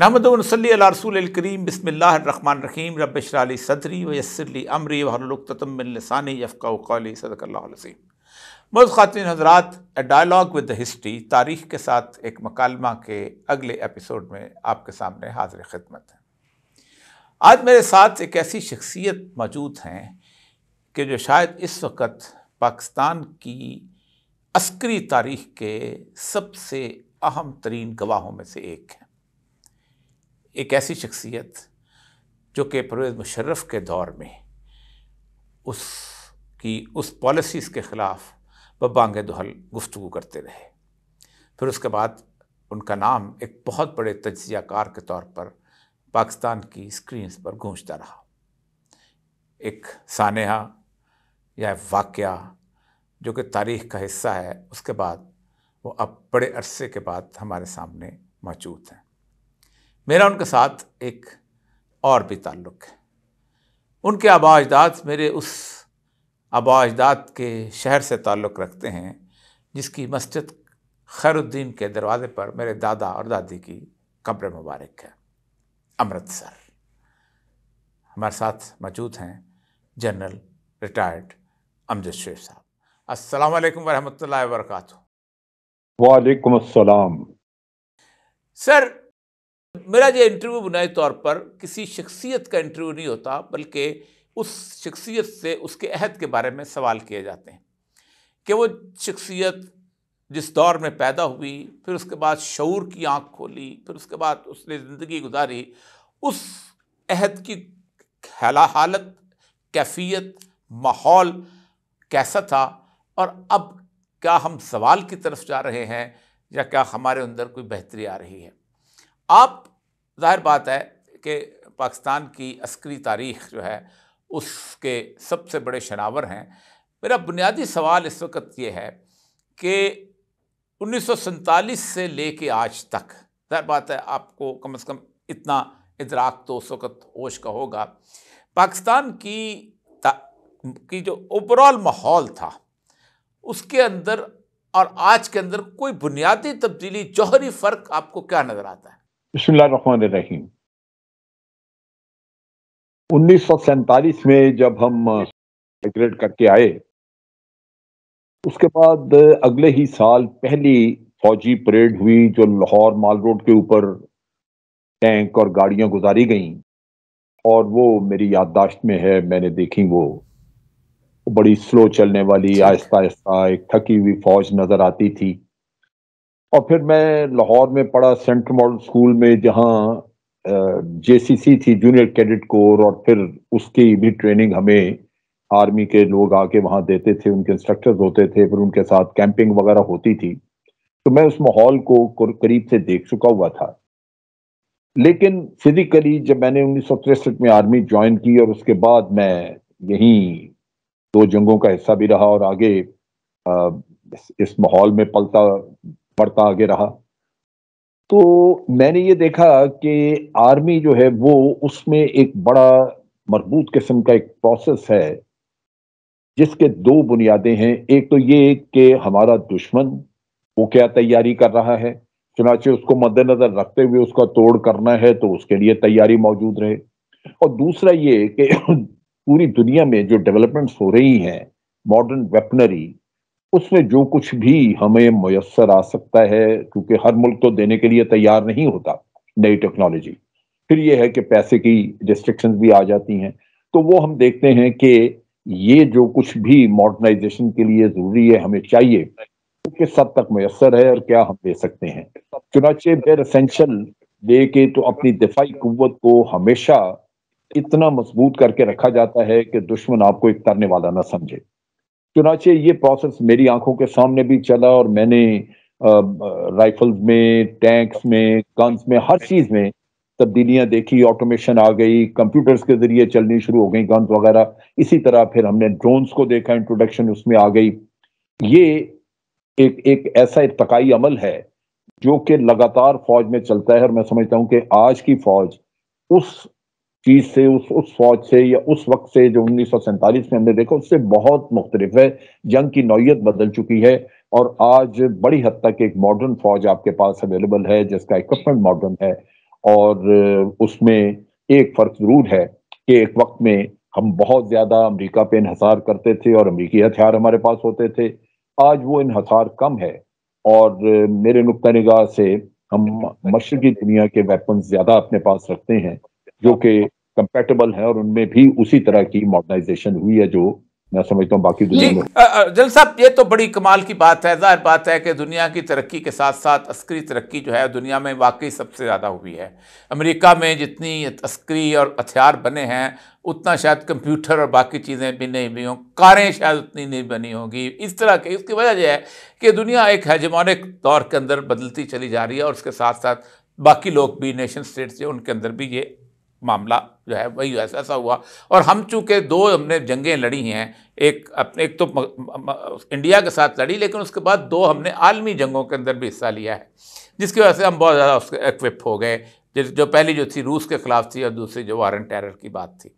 नहमदनसली रसूलकरीम बसमान रहीम रबशराली सदरी वसरली अमरी वहलतमिलसानी यफ़ाक़ली सदक़ल्लासीम मौज़ ख़ातिन हजरात ए डायलॉग विद हिस्ट्री तारीख़ के साथ एक मकालमा के अगले एपिसोड में आपके सामने हाजिर खिदमत है आज मेरे साथ एक ऐसी शख्सियत मौजूद हैं कि जो शायद इस वक्त पाकिस्तान की अस्करी तारीख़ के सबसे अहम तरीन गवाहों में से एक हैं एक ऐसी शख्सियत जो कि परवेज़ मुशर्रफ के दौर में उसकी उस पॉलिसीज़ के ख़िलाफ़ बबांग दोहल गुफ्तु करते रहे फिर उसके बाद उनका नाम एक बहुत बड़े तजियाकार के तौर पर पाकिस्तान की स्क्रीन्स पर गूंजता रहा एक सानहा या वाक़ जो कि तारीख़ का हिस्सा है उसके बाद वो अब बड़े अरसे के बाद हमारे सामने मौजूद हैं मेरा उनके साथ एक और भी ताल्लुक़ है उनके आबा मेरे उस आबा के शहर से ताल्लुक़ रखते हैं जिसकी मस्जिद खैरुद्दीन के दरवाज़े पर मेरे दादा और दादी की कब्र मुबारक है अमृतसर हमारे साथ मौजूद हैं जनरल रिटायर्ड अमजद शेख साहब अस्सलाम वालेकुम वरहमतुल्लाहि वबरकातुहू वालेकुम अस्सलाम सर मेरा ये इंटरव्यू बुनियादी तौर पर किसी शख्सियत का इंटरव्यू नहीं होता बल्कि उस शख्सियत से उसके अहद के बारे में सवाल किए जाते हैं कि वो शख्सियत जिस दौर में पैदा हुई फिर उसके बाद शूर की आँख खोली फिर उसके बाद उसने ज़िंदगी गुजारी उस अहद की हला हालत कैफियत माहौल कैसा था और अब क्या हम सवाल की तरफ जा रहे हैं या क्या हमारे अंदर कोई बेहतरी आ रही है आप ज़ाहिर बात है कि पाकिस्तान की अस्करी तारीख जो है उसके सबसे बड़े शनावर हैं मेरा बुनियादी सवाल इस वक्त ये है कि उन्नीस से ले आज तक ज़ाहिर बात है आपको कम अज़ कम इतना इदराक तो उस वक्त होश का होगा पाकिस्तान की की जो ओवरऑल माहौल था उसके अंदर और आज के अंदर कोई बुनियादी तब्दीली जौहरी फ़र्क आपको क्या नज़र आता है बिस्मिल्लाहिर्रहमानिर्रहीम उन्नीस में जब हम माइग्रेट करके आए उसके बाद अगले ही साल पहली फौजी परेड हुई जो लाहौर माल रोड के ऊपर टैंक और गाड़ियां गुजारी गईं और वो मेरी याददाश्त में है मैंने देखी वो बड़ी स्लो चलने वाली आहिस्ता अच्छा। आहिस्ता एक थकी हुई फौज नजर आती थी और फिर मैं लाहौर में पढ़ा सेंट्रल मॉडल स्कूल में जहाँ सी थी जूनियर कैडेट कोर और फिर उसकी भी ट्रेनिंग हमें आर्मी के लोग आके वहाँ देते थे उनके इंस्ट्रक्टर्स होते थे फिर उनके साथ कैंपिंग वगैरह होती थी तो मैं उस माहौल को करीब से देख चुका हुआ था लेकिन फिजिकली जब मैंने उन्नीस में आर्मी ज्वाइन की और उसके बाद मैं यहीं दो जंगों का हिस्सा भी रहा और आगे आ, इस माहौल में पलता बढ़ता आगे रहा तो मैंने ये देखा कि आर्मी जो है वो उसमें एक बड़ा मजबूत किस्म का एक प्रोसेस है जिसके दो बुनियादें हैं एक तो ये कि हमारा दुश्मन वो क्या तैयारी कर रहा है चुनाचे उसको मद्देनजर रखते हुए उसका तोड़ करना है तो उसके लिए तैयारी मौजूद रहे और दूसरा ये कि पूरी दुनिया में जो डेवलपमेंट्स हो रही हैं मॉडर्न वेपनरी उसमें जो कुछ भी हमें मैसर आ सकता है क्योंकि हर मुल्क तो देने के लिए तैयार नहीं होता नई टेक्नोलॉजी फिर यह है कि पैसे की रिस्ट्रिक्शंस भी आ जाती हैं तो वो हम देखते हैं कि ये जो कुछ भी मॉडर्नाइजेशन के लिए ज़रूरी है हमें चाहिए तो किस हद तक मैसर है और क्या हम दे सकते हैं चुनाचे बेर असेंशल दे के तो अपनी दिफाई कुत को हमेशा इतना मजबूत करके रखा जाता है कि दुश्मन आपको एक तरने वाला ना समझे चुनाचे ये प्रोसेस मेरी आंखों के सामने भी चला और मैंने राइफल्स में टैंक्स में गन्स में हर चीज में तब्दीलियां देखी ऑटोमेशन आ गई कंप्यूटर्स के जरिए चलनी शुरू हो गई गन्स वगैरह इसी तरह फिर हमने ड्रोन्स को देखा इंट्रोडक्शन उसमें आ गई ये एक एक ऐसा इरतकाई अमल है जो कि लगातार फौज में चलता है और मैं समझता हूं कि आज की फौज उस चीज से उस उस फौज से या उस वक्त से जो उन्नीस में हमने देखा उससे बहुत मुख्तलिफ है जंग की नौीयत बदल चुकी है और आज बड़ी हद तक एक मॉडर्न फौज आपके पास अवेलेबल है जिसका इक्विपमेंट मॉडर्न है और उसमें एक फर्क जरूर है कि एक वक्त में हम बहुत ज्यादा अमरीका पे इहसार करते थे और अमरीकी हथियार हमारे पास होते थे आज वो इहसार कम है और मेरे नुकता निगाह से हम मशरकी दुनिया के वेपन ज्यादा अपने पास रखते हैं जो कि कंपेटेबल है और उनमें भी उसी तरह की मॉडर्नाइजेशन हुई है जो मैं समझता हूँ बाकी दुनिया में जल साहब ये तो बड़ी कमाल की बात है जाहिर बात है कि दुनिया की तरक्की के साथ साथ अस्करी तरक्की जो है दुनिया में वाकई सबसे ज़्यादा हुई है अमेरिका में जितनी अस्करी और हथियार बने हैं उतना शायद कंप्यूटर और बाकी चीज़ें भी नहीं हुई हों कारें शायद उतनी नहीं बनी होंगी इस तरह की इसकी वजह यह है कि दुनिया एक हेजमोनिक दौर के अंदर बदलती चली जा रही है और उसके साथ साथ बाकी लोग भी नेशन स्टेट्स जो उनके अंदर भी ये मामला जो है वही ऐसा ऐसा हुआ और हम चूँकि दो हमने जंगें लड़ी हैं एक अपने एक तो म, म, म, इंडिया के साथ लड़ी लेकिन उसके बाद दो हमने आलमी जंगों के अंदर भी हिस्सा लिया है जिसकी वजह से हम बहुत ज़्यादा उसके एक्विप हो गए जो पहली जो थी रूस के ख़िलाफ़ थी और दूसरी जो वारन टेरर की बात थी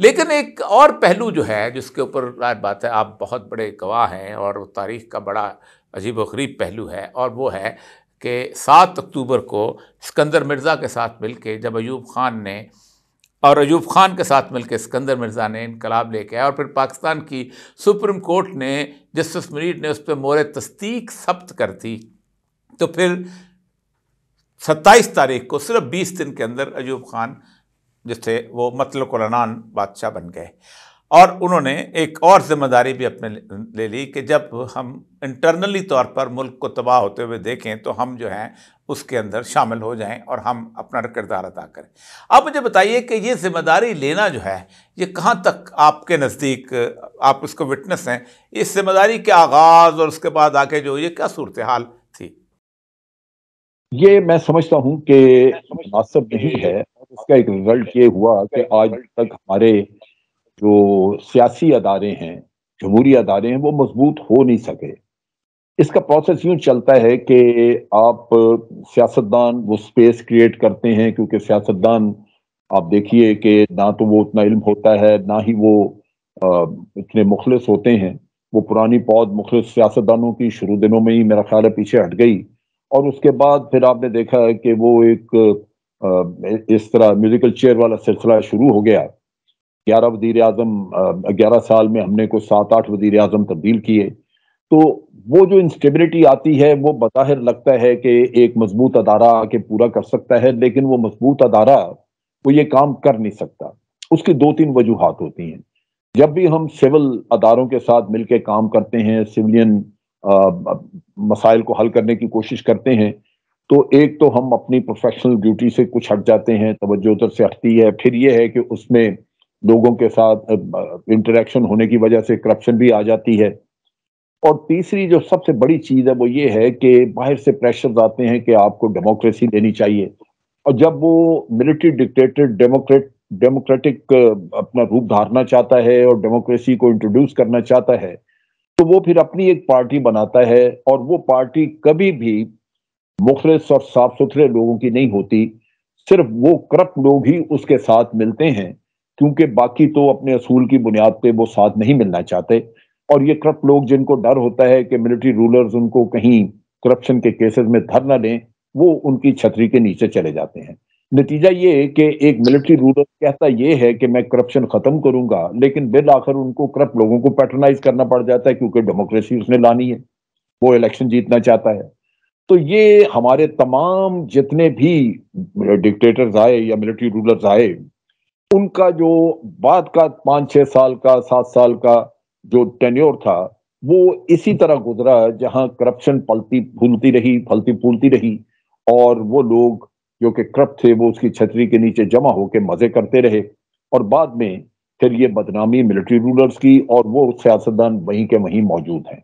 लेकिन एक और पहलू जो है जिसके ऊपर बात है आप बहुत बड़े गवाह हैं और वो तारीख का बड़ा अजीब वरीब पहलू है और वो है कि सात अक्टूबर को सिकंदर मिर्ज़ा के साथ मिलके जब अयूब ख़ान ने और अयूब ख़ान के साथ के सिकंदर मिर्ज़ा ने इनकलाब लेके आया और फिर पाकिस्तान की सुप्रीम कोर्ट ने जस्टिस मरीट ने उस पर मोर तस्दीक सब्त कर दी तो फिर सत्ताईस तारीख को सिर्फ बीस दिन के अंदर अयूब ख़ान जिससे वो मतलब कुलान बादशाह बन गए और उन्होंने एक और जिम्मेदारी भी अपने ले ली कि जब हम इंटरनली तौर पर मुल्क को तबाह होते हुए देखें तो हम जो हैं उसके अंदर शामिल हो जाएं और हम अपना किरदार अदा करें अब मुझे बताइए कि ये जिम्मेदारी लेना जो है ये कहाँ तक आपके नज़दीक आप उसको विटनेस हैं इस जिम्मेदारी के आगाज़ और उसके बाद आके जो ये क्या सूरत हाल थी ये मैं समझता हूँ कि मुनासिब नहीं है उसका एक रिजल्ट ये हुआ कि आज तक हमारे जो सियासी अदारे हैं जमहूरी अदारे हैं वो मजबूत हो नहीं सके इसका प्रोसेस यूं चलता है कि आप सियासतदान वो स्पेस क्रिएट करते हैं क्योंकि सियासतदान आप देखिए कि ना तो वो उतना इल्म होता है ना ही वो आ, इतने मुखलस होते हैं वो पुरानी पौध मुखलस सियासतदानों की शुरू दिनों में ही मेरा ख्याल है पीछे हट गई और उसके बाद फिर आपने देखा है कि वो एक आ, इस तरह म्यूजिकल चेयर वाला सिलसिला शुरू हो गया ग्यारह वजीर अजम ग्यारह साल में हमने कुछ सात आठ वजीर अजम तब्दील किए तो वो जो इंस्टेबिलिटी आती है वो बज़ाहिर लगता है कि एक मजबूत अदारा आके पूरा कर सकता है लेकिन वो मजबूत अदारा वो ये काम कर नहीं सकता उसकी दो तीन वजूहत होती हैं जब भी हम सिविल अदारों के साथ मिलकर काम करते हैं सिविलियन मसाइल को हल करने की कोशिश करते हैं तो एक तो हम अपनी प्रोफेशनल ड्यूटी से कुछ हट जाते हैं तोज्जो उधर से हटती है फिर ये है कि उसमें लोगों के साथ इंटरेक्शन होने की वजह से करप्शन भी आ जाती है और तीसरी जो सबसे बड़ी चीज़ है वो ये है कि बाहर से प्रेशर आते हैं कि आपको डेमोक्रेसी देनी चाहिए और जब वो मिलिट्री डिक्टेटर डेमोक्रेट डेमोक्रेटिक अपना रूप धारना चाहता है और डेमोक्रेसी को इंट्रोड्यूस करना चाहता है तो वो फिर अपनी एक पार्टी बनाता है और वो पार्टी कभी भी मुखलस और साफ सुथरे लोगों की नहीं होती सिर्फ वो करप्ट लोग ही उसके साथ मिलते हैं क्योंकि बाकी तो अपने असूल की बुनियाद पे वो साथ नहीं मिलना चाहते और ये करप्ट लोग जिनको डर होता है कि मिलिट्री रूलर्स उनको कहीं करप्शन के केसेस में धर ना लें वो उनकी छतरी के नीचे चले जाते हैं नतीजा ये कि एक मिलिट्री रूलर कहता ये है कि मैं करप्शन खत्म करूंगा लेकिन बिल आखिर उनको करप्ट लोगों को पैटर्नाइज करना पड़ जाता है क्योंकि डेमोक्रेसी उसने लानी है वो इलेक्शन जीतना चाहता है तो ये हमारे तमाम जितने भी डिक्टेटर्स आए या मिलिट्री रूलर्स आए उनका जो बाद का पाँच छह साल का सात साल का जो टेन्योर था वो इसी तरह गुजरा जहां करप्शन पलती फूलती रही फलती फूलती रही और वो लोग जो कि क्रप थे वो उसकी छतरी के नीचे जमा होकर मजे करते रहे और बाद में फिर ये बदनामी मिलिट्री रूलर्स की और वो सियासतदान वहीं के वहीं मौजूद हैं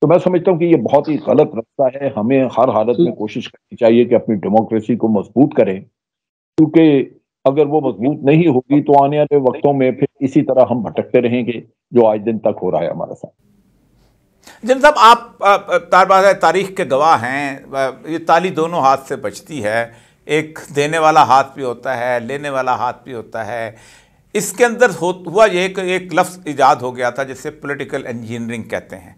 तो मैं समझता हूँ कि ये बहुत ही गलत रास्ता है हमें हर हालत में कोशिश करनी चाहिए कि अपनी डेमोक्रेसी को मजबूत करें क्योंकि अगर वो मजबूत नहीं होगी तो आने वाले वक्तों में फिर इसी तरह हम भटकते रहेंगे जो आज दिन तक हो रहा है हमारे साथ जिन साहब आप तारबाज तारीख के गवाह हैं ये ताली दोनों हाथ से बचती है एक देने वाला हाथ भी होता है लेने वाला हाथ भी होता है इसके अंदर हो हुआ ये एक, एक लफ्ज़ ईजाद हो गया था जिसे पॉलिटिकल इंजीनियरिंग कहते हैं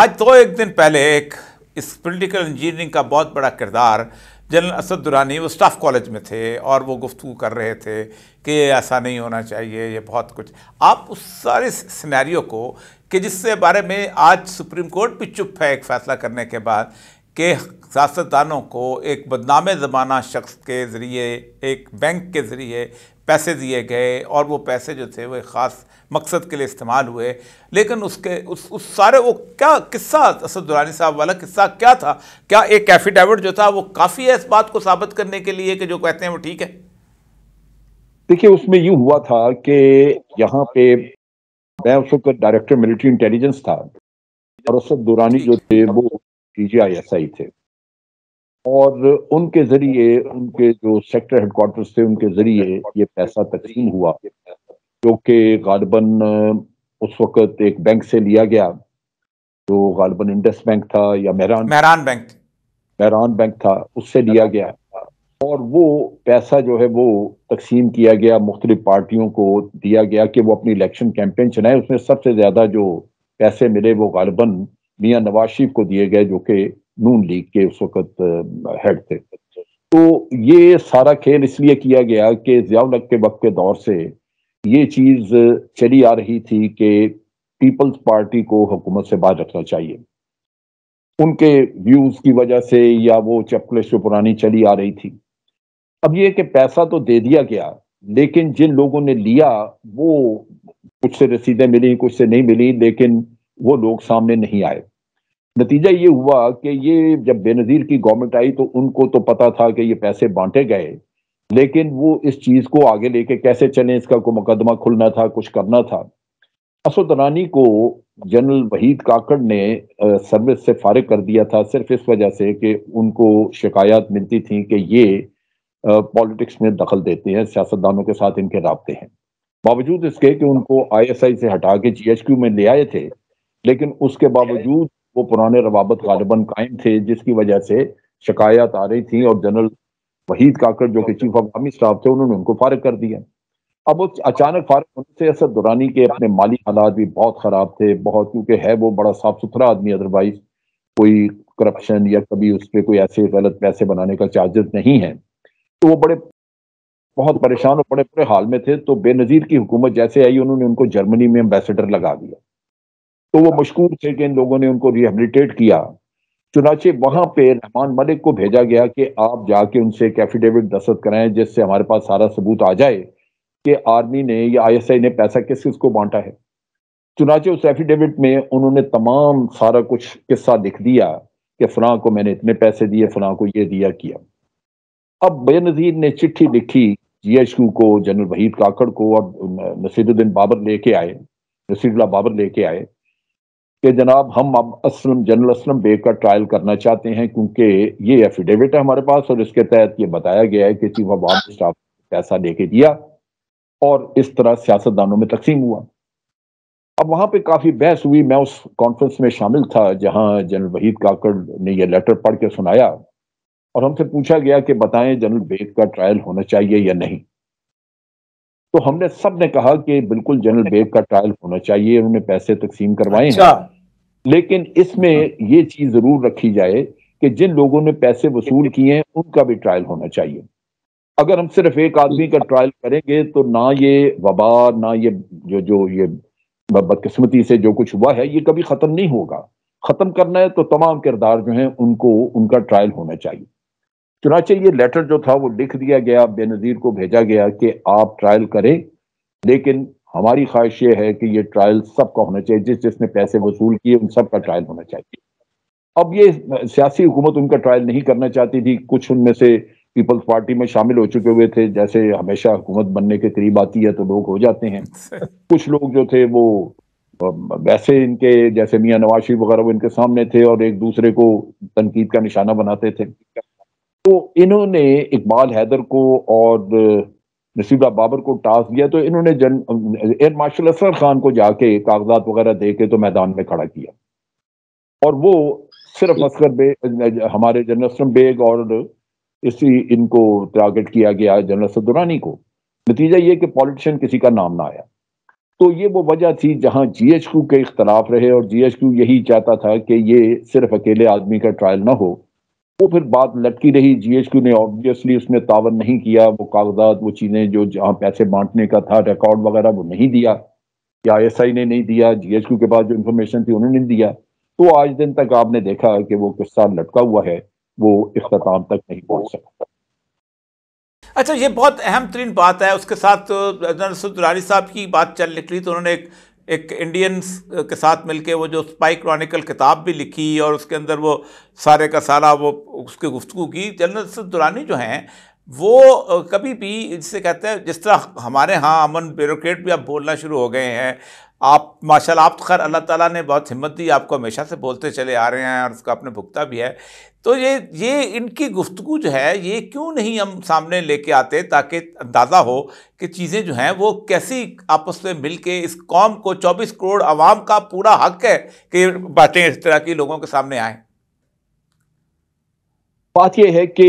आज तो एक दिन पहले एक इस पॉलिटिकल इंजीनियरिंग का बहुत बड़ा किरदार जनरल असद दुरानी वो स्टाफ कॉलेज में थे और वो गुफ्तु कर रहे थे कि ये ऐसा नहीं होना चाहिए ये बहुत कुछ आप उस सारे सिनेरियो को कि जिससे बारे में आज सुप्रीम कोर्ट भी चुप है एक फैसला करने के बाद के सियासतदानों को एक बदनाम ज़माना शख्स के ज़रिए एक बैंक के ज़रिए पैसे दिए गए और वो पैसे जो थे वो एक ख़ास मकसद के लिए इस्तेमाल हुए लेकिन उसके उस उस सारे वो क्या किस्सा असदुरानी साहब वाला किस्सा क्या था क्या एक एफिडेविट जो था वो काफ़ी है इस बात को साबित करने के लिए कि जो कहते हैं वो ठीक है देखिए उसमें यूँ हुआ था कि यहाँ पे मैं उस वक्त डायरेक्टर मिलिट्री इंटेलिजेंस था और असद दुरानी जो थे वो आई थे और उनके जरिए उनके जो सेक्टर हेडक्वार्टर्स थे उनके जरिए ये पैसा तकसीम हुआ जो कि गालबन उस वक्त एक बैंक से लिया गया जो गालबन इंडस बैंक था या मेहरान मेहरान बैंक मेहरान बैंक था उससे लिया गया और वो पैसा जो है वो तकसीम किया गया मुख्तलिफ पार्टियों को दिया गया कि वो अपनी इलेक्शन कैंपेन चलाएं उसमें सबसे ज़्यादा जो पैसे मिले वो गालबन मियाँ नवाज शरीफ को दिए गए जो कि नून लीग के उस वक्त हेड थे तो ये सारा खेल इसलिए किया गया कि जियाउलक के वक्त के दौर से ये चीज़ चली आ रही थी कि पीपल्स पार्टी को हुकूमत से बाहर रखना चाहिए उनके व्यूज की वजह से या वो चपले से पुरानी चली आ रही थी अब ये कि पैसा तो दे दिया गया लेकिन जिन लोगों ने लिया वो कुछ से रसीदें मिली कुछ से नहीं मिली लेकिन वो लोग सामने नहीं आए नतीजा ये हुआ कि ये जब बेनजीर की गवर्नमेंट आई तो उनको तो पता था कि ये पैसे बांटे गए लेकिन वो इस चीज को आगे लेके कैसे चले इसका कोई मुकदमा खुलना था कुछ करना था असद रानी को जनरल वहीद काकड़ ने सर्विस से फारिग कर दिया था सिर्फ इस वजह से कि उनको शिकायत मिलती थी कि ये पॉलिटिक्स में दखल देते हैं सियासतदानों के साथ इनके रबते हैं बावजूद इसके कि उनको आईएसआई से हटा के जीएचक्यू में ले आए थे लेकिन उसके बावजूद वो पुराने रवाबत गालिबन कायम थे जिसकी वजह से शिकायत आ रही थी और जनरल वहीद काकड़ जो कि चीफ ऑफ आर्मी स्टाफ थे उन्होंने उनको फारग कर दिया अब वो अचानक फारग होने से असद दुरानी के अपने माली हालात भी बहुत ख़राब थे बहुत क्योंकि है वो बड़ा साफ सुथरा आदमी अदरवाइज कोई करप्शन या कभी उस पर कोई ऐसे गलत पैसे बनाने का चार्जेस नहीं है तो वो बड़े बहुत परेशान और बड़े बुरे हाल में थे तो बेनज़ीर की हुकूमत जैसे आई उन्होंने उनको जर्मनी में एम्बेसडर लगा दिया तो वो मशकूर थे कि इन लोगों ने उनको रिहेबिलिटेट किया चुनाचे वहां पे रहमान मलिक को भेजा गया कि आप जाके उनसे एक एफिडेविट दस्त कराएं जिससे हमारे पास सारा सबूत आ जाए कि आर्मी ने या आईएसआई ने पैसा किस किस को बांटा है चुनाचे उस एफिडेविट में उन्होंने तमाम सारा कुछ किस्सा लिख दिया कि फलां को मैंने इतने पैसे दिए फलां को ये दिया किया अब बेनजीर ने चिट्ठी लिखी जीएचक्यू को जनरल वहीद काकड़ को और नसीरुद्दीन बाबर लेके आए नसीरुल्ला बाबर लेके आए कि जनाब हम अब असलम जनरल असलम बे का ट्रायल करना चाहते हैं क्योंकि ये एफिडेविट है हमारे पास और इसके तहत ये बताया गया है कि चीफ ऑफ आर्मी स्टाफ पैसा लेके दिया और इस तरह सियासतदानों में तकसीम हुआ अब वहाँ पे काफ़ी बहस हुई मैं उस कॉन्फ्रेंस में शामिल था जहाँ जनरल वहीद काकड़ ने यह लेटर पढ़ के सुनाया और हमसे पूछा गया कि बताएं जनरल बेग का ट्रायल होना चाहिए या नहीं तो हमने सब ने कहा कि बिल्कुल जनरल अच्छा। बेग का ट्रायल होना चाहिए उन्होंने पैसे तकसीम करवाए अच्छा। लेकिन इसमें हाँ। ये चीज जरूर रखी जाए कि जिन लोगों ने पैसे वसूल किए हैं उनका भी ट्रायल होना चाहिए अगर हम सिर्फ एक आदमी का ट्रायल करेंगे तो ना ये वबा ना ये जो जो ये बदकस्मती से जो कुछ हुआ है ये कभी खत्म नहीं होगा खत्म करना है तो तमाम किरदार जो हैं उनको उनका ट्रायल होना चाहिए चुनाचे ये लेटर जो था वो लिख दिया गया बेनज़ीर को भेजा गया कि आप ट्रायल करें लेकिन हमारी ख्वाहिश ये है कि ये ट्रायल सबका होना चाहिए जिस जिसने पैसे वसूल किए उन सबका ट्रायल होना चाहिए अब ये सियासी हुकूमत उनका ट्रायल नहीं करना चाहती थी कुछ उनमें से पीपल्स पार्टी में शामिल हो चुके हुए थे जैसे हमेशा हुकूमत बनने के करीब आती है तो लोग हो जाते हैं कुछ लोग जो थे वो वैसे इनके जैसे मियाँ नवाशी वगैरह वो इनके सामने थे और एक दूसरे को तनकीद का निशाना बनाते थे तो इन्होंने इकबाल हैदर को और नसीबा बाबर को टास्क दिया तो इन्होंने जन एयर मार्शल असर खान को जाके कागजात वगैरह दे के तो मैदान में खड़ा किया और वो सिर्फ असगर बेग हमारे असरम बेग और इसी इनको टारगेट किया गया जनरल सदुरानी को नतीजा ये कि पॉलिटिशियन किसी का नाम ना आया तो ये वो वजह थी जहां जीएचक्यू के इख्तलाफ रहे और जीएचक्यू यही चाहता था कि ये सिर्फ अकेले आदमी का ट्रायल ना हो वो फिर बात लटकी रही जीएचक्यू ने ऑब्वियसली उसमें तावन नहीं किया वो कागजात वो चीजें जो जहां पैसे बांटने का था रिकॉर्ड वगैरह वो नहीं दिया या एस ने नहीं दिया जीएचक्यू के पास जो इन्फॉर्मेशन थी उन्होंने नहीं दिया तो आज दिन तक आपने देखा कि वो किस्सा लटका हुआ है वो इख्ताम तक नहीं पहुंच सकता अच्छा ये बहुत अहम तरीन बात है उसके साथ तो साहब की बात चल निकली तो उन्होंने एक एक इंडियंस के साथ मिलके वो जो स्पाई क्रॉनिकल किताब भी लिखी और उसके अंदर वो सारे का सारा वो उसकी गुफ्तु की जनरल दुरानी जो हैं वो कभी भी जिसे कहते हैं जिस तरह हमारे यहाँ अमन ब्यूरोट भी अब बोलना शुरू हो गए हैं आप माशाल्लाह आप तो खैर अल्लाह ताला ने बहुत हिम्मत दी आपको हमेशा से बोलते चले आ रहे हैं और उसका आपने भुगता भी है तो ये ये इनकी गुफ्तु जो है ये क्यों नहीं हम सामने लेके आते ताकि अंदाज़ा हो कि चीज़ें जो हैं वो कैसी आपस में मिल के इस कौम को चौबीस करोड़ आवाम का पूरा हक है कि बातें इस तरह की लोगों के सामने आए बात यह है कि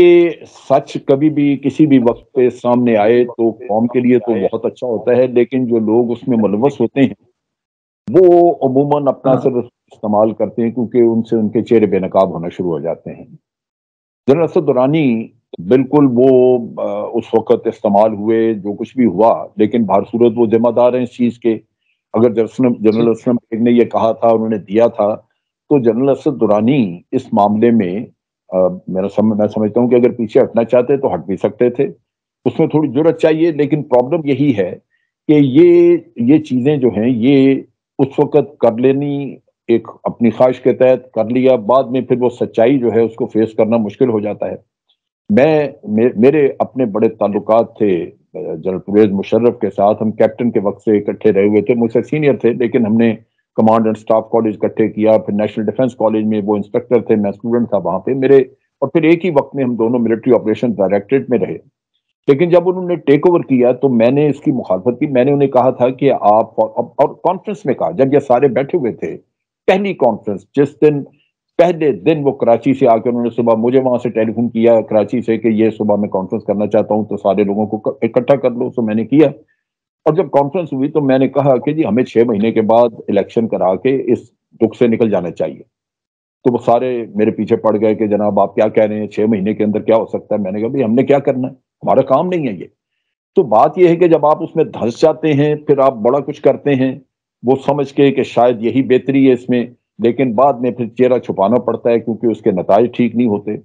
सच कभी भी किसी भी वक्त पे सामने आए तो कौम के लिए तो बहुत अच्छा होता है लेकिन जो लोग उसमें मुलवस होते हैं वो अमूमन अपना हाँ। सिर्फ इस्तेमाल करते हैं क्योंकि उनसे उनके चेहरे बेनकाब होना शुरू हो जाते हैं जनरल असद दुरानी बिल्कुल वो उस वक़्त इस्तेमाल हुए जो कुछ भी हुआ लेकिन सूरत वो जिम्मेदार हैं इस चीज़ के अगर जनरल असलम बेग ने यह कहा था उन्होंने दिया था तो जनरल असद दुरानी इस मामले में आ, मेरा सम, मैं समझता हूँ कि अगर पीछे हटना चाहते तो हट भी सकते थे उसमें थोड़ी जरूरत चाहिए लेकिन प्रॉब्लम यही है कि ये ये चीज़ें जो हैं ये उस वक़्त कर लेनी एक अपनी ख्वाहिश के तहत कर लिया बाद में फिर वो सच्चाई जो है उसको फेस करना मुश्किल हो जाता है मैं मे, मेरे अपने बड़े ताल्लुक थे जनरल परवेज मुशर्रफ के साथ हम कैप्टन के वक्त से इकट्ठे रहे हुए थे मुझसे सीनियर थे लेकिन हमने कमांड एंड स्टाफ कॉलेज इकट्ठे किया फिर नेशनल डिफेंस कॉलेज में वो इंस्पेक्टर थे मैं स्टूडेंट था वहाँ पे मेरे और फिर एक ही वक्त में हम दोनों मिलिट्री ऑपरेशन डायरेक्टरेट में रहे लेकिन जब उन्होंने टेक ओवर किया तो मैंने इसकी मुखालफत की मैंने उन्हें कहा था कि आप और कॉन्फ्रेंस में कहा जब ये सारे बैठे हुए थे पहली कॉन्फ्रेंस जिस दिन पहले दिन वो कराची से आकर उन्होंने सुबह मुझे वहां से टेलीफोन किया कराची से कि ये सुबह मैं कॉन्फ्रेंस करना चाहता हूं तो सारे लोगों को इकट्ठा कर लो तो मैंने किया और जब कॉन्फ्रेंस हुई तो मैंने कहा कि जी हमें छह महीने के बाद इलेक्शन करा के इस दुख से निकल जाना चाहिए तो वो सारे मेरे पीछे पड़ गए कि जनाब आप क्या कह रहे हैं छह महीने के अंदर क्या हो सकता है मैंने कहा भाई हमने क्या करना है हमारा काम नहीं है ये तो बात यह है कि जब आप उसमें धंस जाते हैं फिर आप बड़ा कुछ करते हैं वो समझ के कि शायद यही बेहतरी है इसमें लेकिन बाद में फिर चेहरा छुपाना पड़ता है क्योंकि उसके नतज ठीक नहीं होते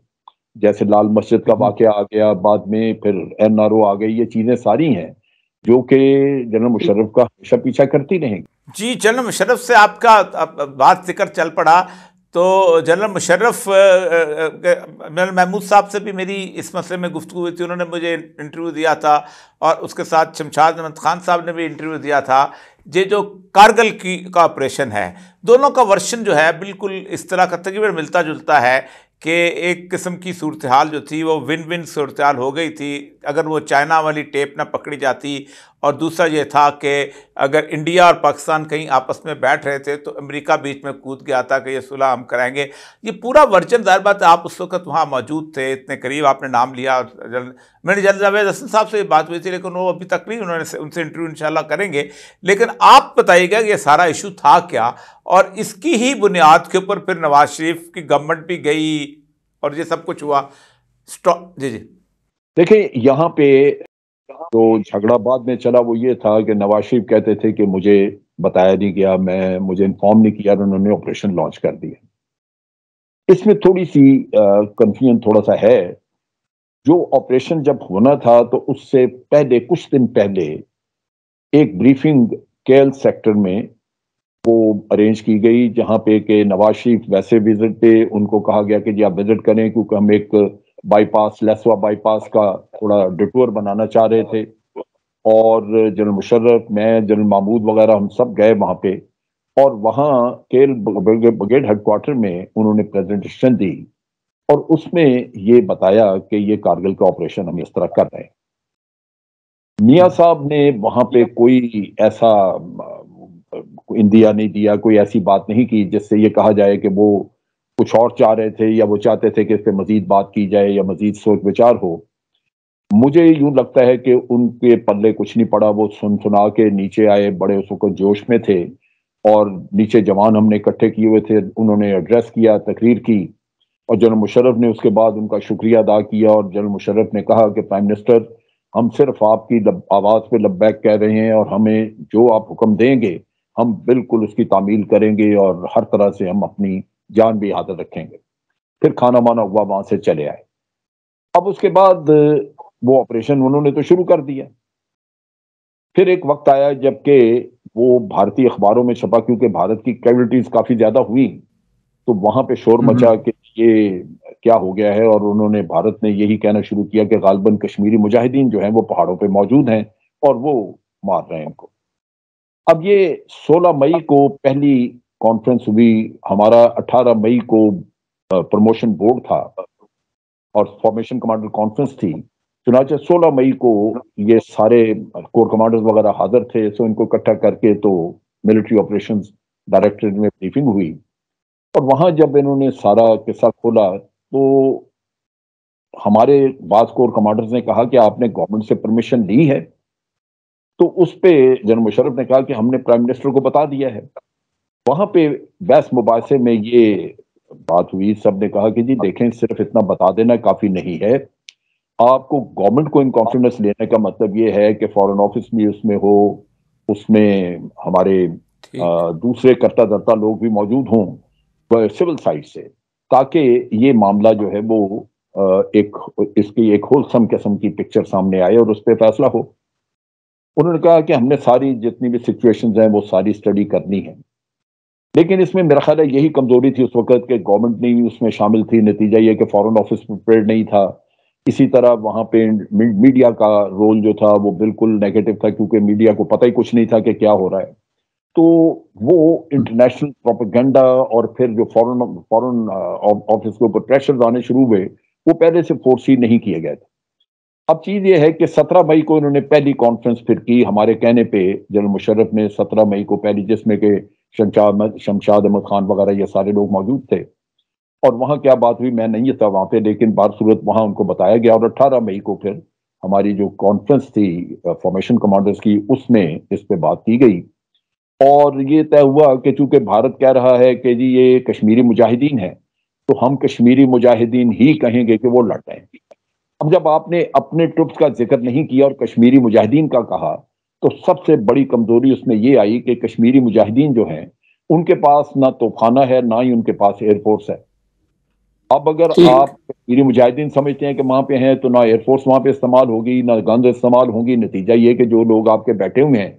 जैसे लाल मस्जिद का वाक्य आ गया बाद में फिर एन आर ओ आ गई ये चीज़ें सारी हैं जो कि जनरल मुशर्रफ का हमेशा पीछा करती रहेंगी जी जनरल मुशर्रफ से आपका बात जिक्र चल पड़ा तो जनरल मुशर्रफ जनरल महमूद साहब से भी मेरी इस मसले में गुफ्तु हुई थी उन्होंने मुझे इंटरव्यू दिया था और उसके साथ शमशाद अहमद खान साहब ने भी इंटरव्यू दिया था ये जो कारगिल की का ऑपरेशन है दोनों का वर्शन जो है बिल्कुल इस तरह का तकरीबन मिलता जुलता है कि एक किस्म की सूरत हाल जो थी वो विन विन सूरत हाल हो गई थी अगर वो चाइना वाली टेप ना पकड़ी जाती और दूसरा ये था कि अगर इंडिया और पाकिस्तान कहीं आपस में बैठ रहे थे तो अमेरिका बीच में कूद गया था कि ये सुलह हम कराएंगे ये पूरा वर्जन दर बात आप उस वक्त वहाँ मौजूद थे इतने करीब आपने नाम लिया मैंने जनरल जावेद हसन साहब से बात हुई थी लेकिन वो अभी तक नहीं उन्होंने उनसे इंटरव्यू इंशाल्लाह करेंगे लेकिन आप बताइएगा कि ये सारा इशू था क्या और इसकी ही बुनियाद के ऊपर फिर नवाज शरीफ की गवर्नमेंट भी गई और ये सब कुछ हुआ स्टॉप जी जी देखिए यहाँ पे तो झगड़ा बाद में चला वो ये था कि नवाज शरीफ कहते थे कि मुझे बताया नहीं गया मैं मुझे इन्फॉर्म नहीं किया उन्होंने ऑपरेशन लॉन्च कर दिया इसमें थोड़ी सी कंफ्यूजन थोड़ा सा है जो ऑपरेशन जब होना था तो उससे पहले कुछ दिन पहले एक ब्रीफिंग केल सेक्टर में वो अरेंज की गई जहाँ पे के नवाज शरीफ वैसे विजिट पे उनको कहा गया कि जी आप विजिट करें क्योंकि हम एक बाईपास लेसवा बाईपास का थोड़ा डिटोर बनाना चाह रहे थे और जनरल मुशर्रफ मैं जनरल महमूद वगैरह हम सब गए वहाँ पे और वहाँ केल ब्रिगेड हेडक्वार्टर में उन्होंने प्रेजेंटेशन दी और उसमें ये बताया कि ये कारगिल का ऑपरेशन हम इस तरह कर रहे हैं मियाँ हम्म। साहब ने वहाँ पे कोई ऐसा इंदिया नहीं दिया कोई ऐसी बात नहीं की जिससे ये कहा जाए कि वो कुछ और चाह रहे थे या वो चाहते थे कि इस पर मजीद बात की जाए या मजीद सोच विचार हो मुझे यूं लगता है कि उनके पल्ले कुछ नहीं पड़ा वो सुन सुना के नीचे आए बड़े उस वक्त जोश में थे और नीचे जवान हमने इकट्ठे किए हुए थे उन्होंने एड्रेस किया तकरीर की और जनरल मुशरफ ने उसके बाद उनका शुक्रिया अदा किया और जनरल मुशरफ ने कहा कि प्राइम मिनिस्टर हम सिर्फ आपकी आवाज़ पे लब्बैक कह रहे हैं और हमें जो आप हुक्म देंगे हम बिल्कुल उसकी तामील करेंगे और हर तरह से हम अपनी जान भी हाथ रखेंगे फिर खाना माना हुआ वहां से चले आए अब उसके बाद वो ऑपरेशन उन्होंने तो शुरू कर दिया फिर एक वक्त आया जबकि वो भारतीय अखबारों में छपा क्योंकि भारत की कैजुअलिटीज काफी ज्यादा हुई तो वहां पे शोर हम्म। मचा कि ये क्या हो गया है और उन्होंने भारत ने यही कहना शुरू किया कि गालबन कश्मीरी मुजाहिदीन जो है वो पहाड़ों पे मौजूद हैं और वो मार रहे हैं उनको अब ये 16 मई को पहली कॉन्फ्रेंस हुई हमारा 18 मई को प्रमोशन बोर्ड था और फॉर्मेशन कमांडर कॉन्फ्रेंस थी चुनाचे 16 मई को ये सारे कोर कमांडर्स वगैरह हाजिर थे सो इनको इकट्ठा करके तो मिलिट्री ऑपरेशन डायरेक्टरेट में ब्रीफिंग हुई और वहाँ जब इन्होंने सारा किस्सा खोला तो हमारे बाद कोर कमांडर्स ने कहा कि आपने गवर्नमेंट से परमिशन ली है तो उस पर जनरल मुशरफ ने कहा कि हमने प्राइम मिनिस्टर को बता दिया है वहां पे बैस मुबासे में ये बात हुई सब ने कहा कि जी देखें सिर्फ इतना बता देना काफी नहीं है आपको गवर्नमेंट को इन कॉन्फिडेंस लेने का मतलब ये है कि फॉरेन ऑफिस भी उसमें हो उसमें हमारे आ, दूसरे करता दर्ता लोग भी मौजूद हों सिविल तो साइड से ताकि ये मामला जो है वो एक इसकी एक होलसम किस्म की पिक्चर सामने आए और उस पर फैसला हो उन्होंने कहा कि हमने सारी जितनी भी सिचुएशंस हैं वो सारी स्टडी करनी है लेकिन इसमें मेरा ख्याल है यही कमजोरी थी उस वक्त कि गवर्नमेंट नहीं उसमें शामिल थी नतीजा ये कि फॉरेन ऑफिस प्रिपेयर नहीं था इसी तरह वहाँ पे मीडिया का रोल जो था वो बिल्कुल नेगेटिव था क्योंकि मीडिया को पता ही कुछ नहीं था कि क्या हो रहा है तो वो इंटरनेशनल प्रोपेगेंडा और फिर जो फॉरन फॉरन ऑफिस के ऊपर प्रेशर आने शुरू हुए वो पहले से फोर्सी नहीं किए गए थे अब चीज़ ये है कि 17 मई को इन्होंने पहली कॉन्फ्रेंस फिर की हमारे कहने पे जनरल मुशर्रफ ने 17 मई को पहली जिसमें के शमशाद शमशाद अहमद खान वगैरह ये सारे लोग मौजूद थे और वहाँ क्या बात हुई मैं नहीं था वहाँ पे लेकिन बार सूरत वहाँ उनको बताया गया और अट्ठारह मई को फिर हमारी जो कॉन्फ्रेंस थी फॉर्मेशन uh, कमांडर्स की उसमें इस पर बात की गई और ये तय हुआ कि चूंकि भारत कह रहा है कि जी ये कश्मीरी मुजाहिदीन है तो हम कश्मीरी मुजाहिदीन ही कहेंगे कि वो लड़ रहे हैं अब जब आपने अपने ट्रुप्स का जिक्र नहीं किया और कश्मीरी मुजाहिदीन का कहा तो सबसे बड़ी कमजोरी उसमें ये आई कि कश्मीरी मुजाहिदीन जो हैं उनके पास ना तोफाना है ना ही उनके पास एयरफोर्स है अब अगर आप कश्मीरी मुजाहिदीन समझते हैं कि वहां पे हैं तो ना एयरफोर्स वहां पे इस्तेमाल होगी ना गंद इस्तेमाल होगी नतीजा ये कि जो लोग आपके बैठे हुए हैं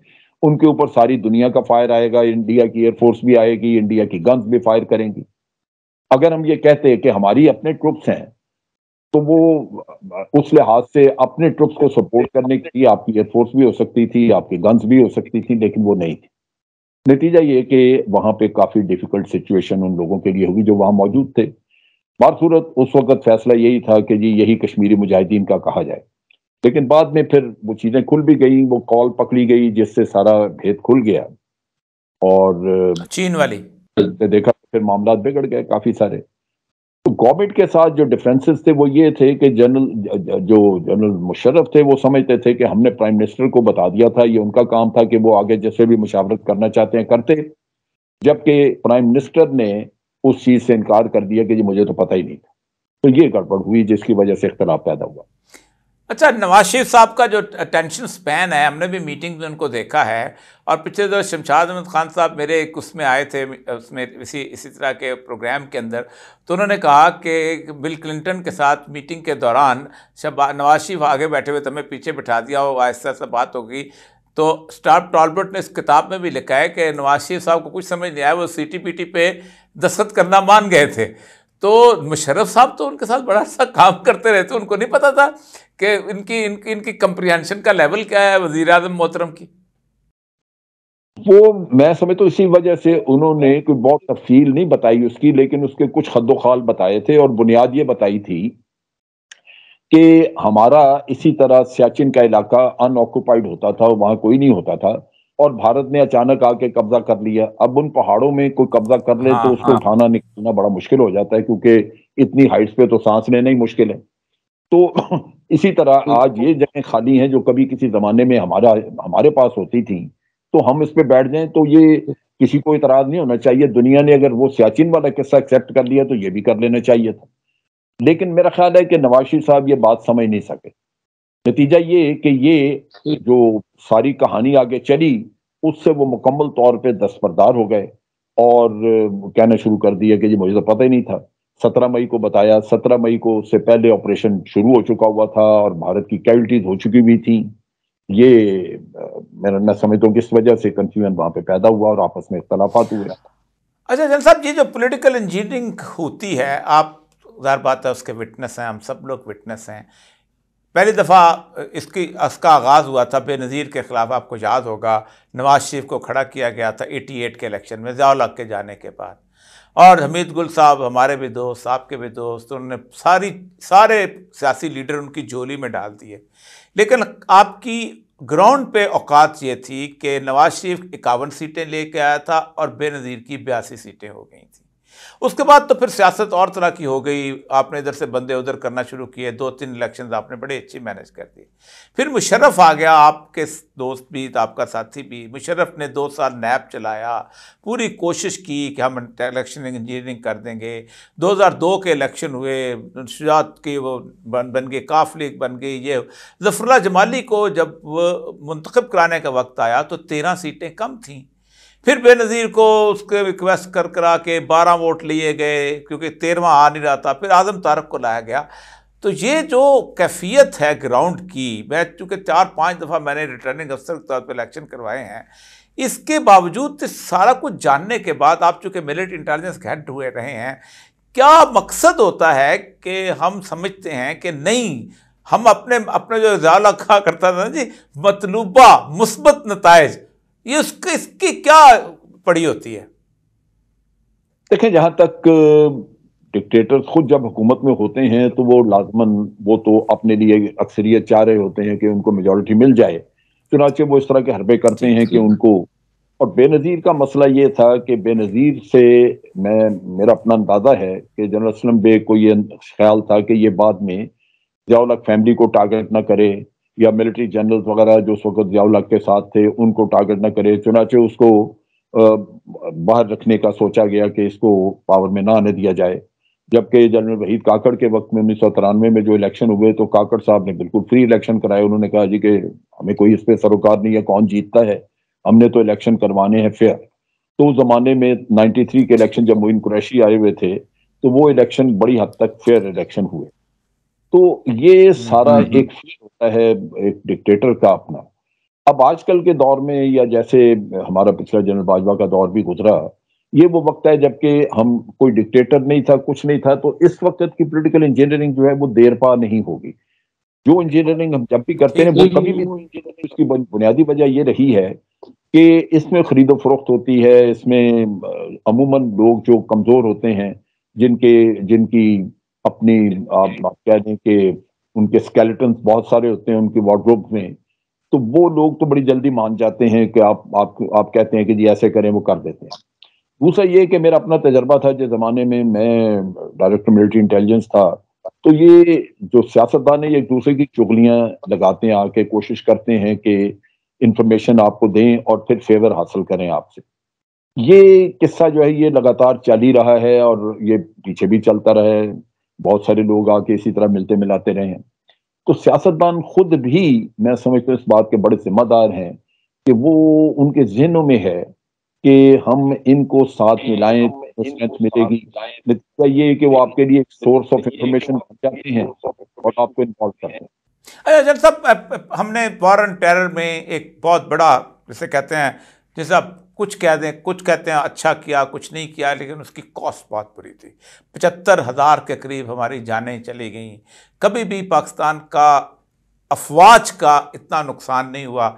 उनके ऊपर सारी दुनिया का फायर आएगा इंडिया की एयरफोर्स भी आएगी इंडिया की गन्स भी फायर करेंगी अगर हम ये कहते हैं कि हमारी अपने ट्रुप्स हैं तो वो उस लिहाज से अपने ट्रुप्स को सपोर्ट करने की आपकी एयरफोर्स भी हो सकती थी आपकी गन्स भी हो सकती थी लेकिन वो नहीं थी नतीजा ये कि वहाँ पे काफ़ी डिफिकल्ट सिचुएशन उन लोगों के लिए होगी जो वहाँ मौजूद थे सूरत उस वक्त फैसला यही था कि जी यही कश्मीरी मुजाहिदीन का कहा जाए लेकिन बाद में फिर वो चीज़ें खुल भी गई वो कॉल पकड़ी गई जिससे सारा भेद खुल गया और चीन वाली देखा तो फिर मामला बिगड़ गए काफ़ी सारे तो गवर्नमेंट के साथ जो डिफरेंसेस थे वो ये थे कि जनरल जो जनरल मुशरफ थे वो समझते थे कि हमने प्राइम मिनिस्टर को बता दिया था ये उनका काम था कि वो आगे जैसे भी मुशावरत करना चाहते हैं करते जबकि प्राइम मिनिस्टर ने उस चीज़ से इनकार कर दिया कि जी मुझे तो पता ही नहीं था तो ये गड़बड़ हुई जिसकी वजह से इख्तलाफ पैदा हुआ अच्छा नवाज शरीफ साहब का जो अटेंशन स्पैन है हमने भी मीटिंग में उनको देखा है और पिछले दौर शमशाद अहमद खान साहब मेरे एक उसमें आए थे उसमें इसी इसी तरह के प्रोग्राम के अंदर तो उन्होंने कहा कि बिल क्लिंटन के साथ मीटिंग के दौरान शबा नवाज शरीफ आगे बैठे हुए तुम्हें पीछे बिठा दिया हो आहिस्ता आहिस्ता बात होगी तो स्टाफ टॉलबर्ट ने इस किताब में भी लिखा है कि नवाज शरीफ साहब को कुछ समझ नहीं आया वो सी टी पी टी पे दस्खत करना मान गए थे तो मुशरफ साहब तो उनके साथ बड़ा सा अच्छा काम करते रहते उनको नहीं पता था कि इनकी इनकी इनकी कंप्रिहेंशन का लेवल क्या है वजीर अजम मोहतरम की वो मैं समझता तो इसी वजह से उन्होंने कोई बहुत तफसील नहीं बताई उसकी लेकिन उसके कुछ हद खाल बताए थे और बुनियाद ये बताई थी कि हमारा इसी तरह सियाचिन का इलाका अनऑक्यूपाइड होता था वहाँ कोई नहीं होता था और भारत ने अचानक आके कब्जा कर लिया अब उन पहाड़ों में कोई कब्जा कर ले तो हाँ, तो उसको हाँ. निकलना निकालना बड़ा मुश्किल हो जाता है क्योंकि इतनी हाइट्स पे तो सांस लेना ही मुश्किल है तो इसी तरह आज ये जगह खाली हैं जो कभी किसी जमाने में हमारा हमारे पास होती थी तो हम इस पर बैठ जाए तो ये किसी को इतराज नहीं होना चाहिए दुनिया ने अगर वो सियाचिन वाला किस्सा एक्सेप्ट कर लिया तो ये भी कर लेना चाहिए था लेकिन मेरा ख्याल है कि नवाज साहब ये बात समझ नहीं सके नतीजा ये कि ये जो सारी कहानी आगे चली उससे वो मुकम्मल तौर पर दस्तरदार हो गए और कहना शुरू कर दिया कि जी मुझे तो पता ही नहीं था सत्रह मई को बताया सत्रह मई को उससे पहले ऑपरेशन शुरू हो चुका हुआ था और भारत की कैजुअलिटीज हो चुकी हुई थी ये मेरा मैं समझता हूँ किस वजह से कन्फ्यूजन वहाँ पे पैदा हुआ और आपस में इख्तलाफात हुए अच्छा जन साहब ये जो पॉलिटिकल इंजीनियरिंग होती है आप ज़ाहिर बात है उसके विटनेस हैं हम सब लोग विटनेस हैं पहली दफ़ा इसकी इसका आगाज़ हुआ था बेनज़ीर के ख़िलाफ़ आपको याद होगा नवाज शरीफ को खड़ा किया गया था 88 के इलेक्शन में जयाल के जाने के बाद और हमीद गुल साहब हमारे भी दोस्त आपके भी दोस्त उन्होंने सारी सारे सियासी लीडर उनकी झोली में डाल दिए लेकिन आपकी ग्राउंड पे औकात ये थी कि नवाज शरीफ इक्यावन सीटें लेके आया था और बेनज़ीर की बयासी सीटें हो गई थी उसके बाद तो फिर सियासत और तरह की हो गई आपने इधर से बंदे उधर करना शुरू किए दो तीन इलेक्शन आपने बड़े अच्छी मैनेज कर दिए फिर मुशर्रफ आ गया आपके दोस्त भी तो आपका साथी भी मुशर्रफ ने दो साल नैप चलाया पूरी कोशिश की कि हम इलेक्शन इंजीनियरिंग कर देंगे 2002 के इलेक्शन हुए शुजात की वो बन बन गई काफ लीग बन गई ये जफरला जमाली को जब मुंतखब कराने का वक्त आया तो तेरह सीटें कम थीं फिर बेनज़ीर को उसके रिक्वेस्ट कर करा के बारह वोट लिए गए क्योंकि तेरहवा आ नहीं रहा था फिर आज़म तारक को लाया गया तो ये जो कैफियत है ग्राउंड की मैं चूँकि चार पाँच दफ़ा मैंने रिटर्निंग अफसर के तौर पर इलेक्शन करवाए हैं इसके बावजूद तो सारा कुछ जानने के बाद आप चूँकि मिलिट इंटेलिजेंस के हेड हुए रहे हैं क्या मकसद होता है कि हम समझते हैं कि नहीं हम अपने अपने जो इजाला रखा करता था ना जी मतलूबा मुस्बत नतज ये उसकी इसकी क्या पड़ी होती है देखें जहां तक डिक्टेटर खुद जब हुकूमत में होते हैं तो वो लाजमन वो तो अपने लिए अक्सरियत चाह रहे होते हैं कि उनको मेजोरिटी मिल जाए चुनाचे वो इस तरह के हरबे करते हैं कि उनको और बेनज़ीर का मसला ये था कि बेनज़ीर से मैं मेरा अपना अंदाज़ा है कि जनरल असलम बेग को ये ख्याल था कि ये बाद में जयालक फैमिली को टारगेट ना करे या मिलिट्री जनरल्स वगैरह जो उस वक्त जियाउल के साथ थे उनको टारगेट ना करे चुनाचे उसको बाहर रखने का सोचा गया कि इसको पावर में ना आने दिया जाए जबकि जनरल वहीद काकड़ के वक्त में उन्नीस सौ तिरानवे में जो इलेक्शन हुए तो काकड़ साहब ने बिल्कुल फ्री इलेक्शन कराए उन्होंने कहा जी कि हमें कोई इस पर सरोकार नहीं है कौन जीतता है हमने तो इलेक्शन करवाने हैं फेयर तो उस जमाने में 93 के इलेक्शन जब मोइन कुरैशी आए हुए थे तो वो इलेक्शन बड़ी हद तक फेयर इलेक्शन हुए तो ये सारा हम्म, हम्म। एक फील होता है एक डिक्टेटर का अपना अब आजकल के दौर में या जैसे हमारा पिछला जनरल बाजवा का दौर भी गुजरा ये वो वक्त है जबकि हम कोई डिक्टेटर नहीं था कुछ नहीं था तो इस वक्त की पॉलिटिकल इंजीनियरिंग जो है वो देर पा नहीं होगी जो इंजीनियरिंग हम जब भी करते हैं वो कभी भी इंजीनियरिंग की बुनियादी वजह ये रही है कि इसमें खरीदो फरोख्त होती है इसमें अमूमन लोग जो कमज़ोर होते हैं जिनके जिनकी अपनी आप कह दें कि उनके स्केलेटन बहुत सारे होते हैं उनके वार्ड्रोब में तो वो लोग तो बड़ी जल्दी मान जाते हैं कि आप आप आप कहते हैं कि जी ऐसे करें वो कर देते हैं दूसरा ये कि मेरा अपना तजर्बा था जिस ज़माने में मैं डायरेक्टर मिलिट्री इंटेलिजेंस था तो ये जो सियासतदान है एक दूसरे की चुगलियाँ लगाते हैं आके कोशिश करते हैं कि इंफॉर्मेशन आपको दें और फिर फेवर हासिल करें आपसे ये किस्सा जो है ये लगातार चल ही रहा है और ये पीछे भी चलता रहा है बहुत सारे लोग आके इसी तरह मिलते मिलाते रहे हैं तो सियासतदान खुद भी मैं समझता हूँ इस बात के बड़े जिम्मेदार हैं कि वो उनके जहनों में है कि हम इनको साथ मिलाएं तो स्ट्रेंथ मिलेगी नतीजा ये कि वो आपके लिए एक सोर्स ऑफ इंफॉर्मेशन बन जाते हैं और आपको इन्वॉल्व करते हैं अच्छा जब सब हमने वॉर एंड टेरर में एक बहुत बड़ा जिसे कहते हैं जैसे कुछ कह दें कुछ कहते हैं अच्छा किया कुछ नहीं किया लेकिन उसकी कॉस्ट बहुत बुरी थी पचहत्तर हज़ार के करीब हमारी जानें चली गई कभी भी पाकिस्तान का अफवाज का इतना नुकसान नहीं हुआ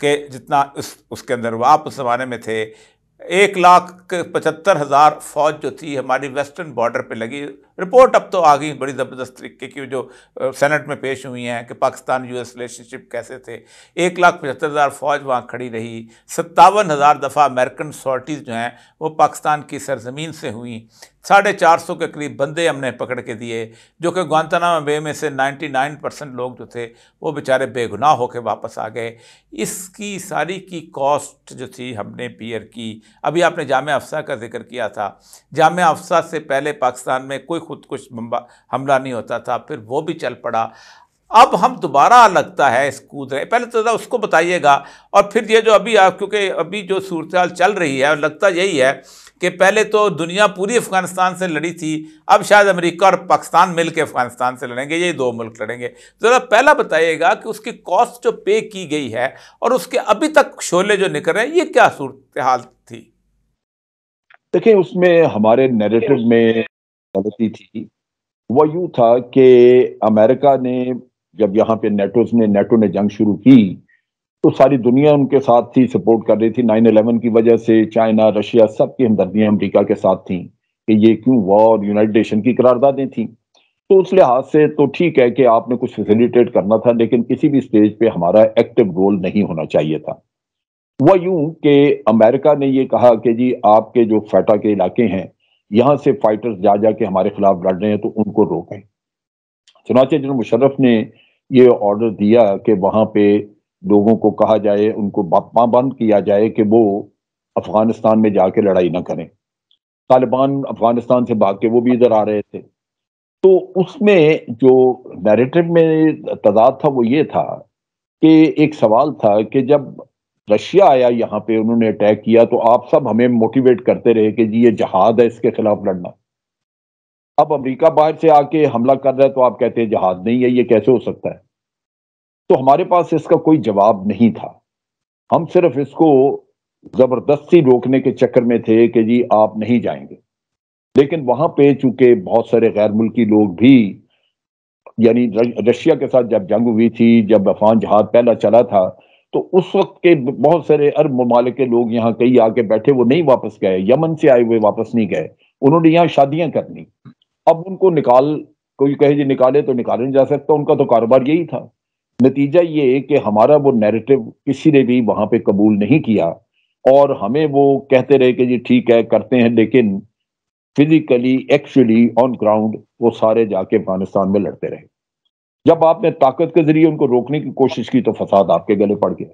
कि जितना उस उसके अंदर वापस ज़माने में थे एक लाख पचहत्तर हज़ार फौज जो थी हमारी वेस्टर्न बॉर्डर पे लगी रिपोर्ट अब तो आ गई बड़ी ज़बरदस्त तरीके की जो सेनेट में पेश हुई हैं कि पाकिस्तान यूएस रिलेशनशिप कैसे थे एक लाख पचहत्तर हज़ार फौज वहाँ खड़ी रही सत्तावन हज़ार दफ़ा अमेरिकन सॉर्टीज़ जो हैं वो पाकिस्तान की सरजमीन से हुई साढ़े चार सौ के करीब बंदे हमने पकड़ के दिए जो कि ग्वांतानामा बे में से नाइन्टी नाइन परसेंट लोग जो थे वो बेचारे बेगुनाह होकर वापस आ गए इसकी सारी की कॉस्ट जो थी हमने पियर की अभी आपने जाम अफसा का जिक्र किया था जाम अफसा से पहले पाकिस्तान में कोई खुदकुश हमला नहीं होता था फिर वो भी चल पड़ा अब हम दोबारा लगता है इस कूद रहे पहले तो उसको बताइएगा और फिर ये जो अभी आप क्योंकि अभी जो सूरत चल रही है लगता यही है कि पहले तो दुनिया पूरी अफ़गानिस्तान से लड़ी थी अब शायद अमेरिका और पाकिस्तान मिल के अफ़गानिस्तान से लड़ेंगे ये दो मुल्क लड़ेंगे ज़रा तो पहला बताइएगा कि उसकी कॉस्ट जो पे की गई है और उसके अभी तक शोले जो निकल रहे हैं ये क्या सूरत हाल थी देखिए उसमें हमारे नेरेटिव में गलती थी वह यूँ था कि अमेरिका ने जब यहाँ पे नेटो ने नेटो ने जंग शुरू की तो सारी दुनिया उनके साथ थी सपोर्ट कर रही थी नाइन अलेवन की वजह से चाइना रशिया सबकी हमदर्दियाँ अमरीका के साथ थी कि ये क्यों वॉर यूनाइटेड नेशन की करारदादें थी तो उस लिहाज से तो ठीक है कि आपने कुछ फैसिलिटेट करना था लेकिन किसी भी स्टेज पे हमारा एक्टिव रोल नहीं होना चाहिए था वह यूं कि अमेरिका ने ये कहा कि जी आपके जो फैटा के इलाके हैं यहाँ से फाइटर्स जा जा के हमारे खिलाफ लड़ रहे हैं तो उनको रोकें चुनाचे जनरल मुशर्रफ ने ये ऑर्डर दिया कि वहां पे लोगों को कहा जाए उनको पाबंद किया जाए कि वो अफगानिस्तान में जाके लड़ाई ना करें तालिबान अफगानिस्तान से भाग के वो भी इधर आ रहे थे तो उसमें जो नैरेटिव में तादाद था वो ये था कि एक सवाल था कि जब रशिया आया यहाँ पे उन्होंने अटैक किया तो आप सब हमें मोटिवेट करते रहे कि जी ये जहाद है इसके खिलाफ लड़ना अब अमेरिका बाहर से आके हमला कर रहा है तो आप कहते हैं जहाज नहीं है ये कैसे हो सकता है तो हमारे पास इसका कोई जवाब नहीं था हम सिर्फ इसको जबरदस्ती रोकने के चक्कर में थे कि जी आप नहीं जाएंगे लेकिन वहां पे चूंकि बहुत सारे गैर मुल्की लोग भी यानी रशिया के साथ जब जंग हुई थी जब अफान जहाज पहला चला था तो उस वक्त के बहुत सारे अरब ममालिक के लोग यहाँ कई आके बैठे वो नहीं वापस गए यमन से आए हुए वापस नहीं गए उन्होंने यहाँ शादियां करनी अब उनको निकाल कोई कहे जी निकाले तो निकाले नहीं जा सकता उनका तो कारोबार यही था नतीजा ये कि हमारा वो नैरेटिव किसी ने भी वहां पे कबूल नहीं किया और हमें वो कहते रहे कि जी ठीक है करते हैं लेकिन फिजिकली एक्चुअली ऑन ग्राउंड वो सारे जाके अफगानिस्तान में लड़ते रहे जब आपने ताकत के जरिए उनको रोकने की कोशिश की तो फसाद आपके गले पड़ गया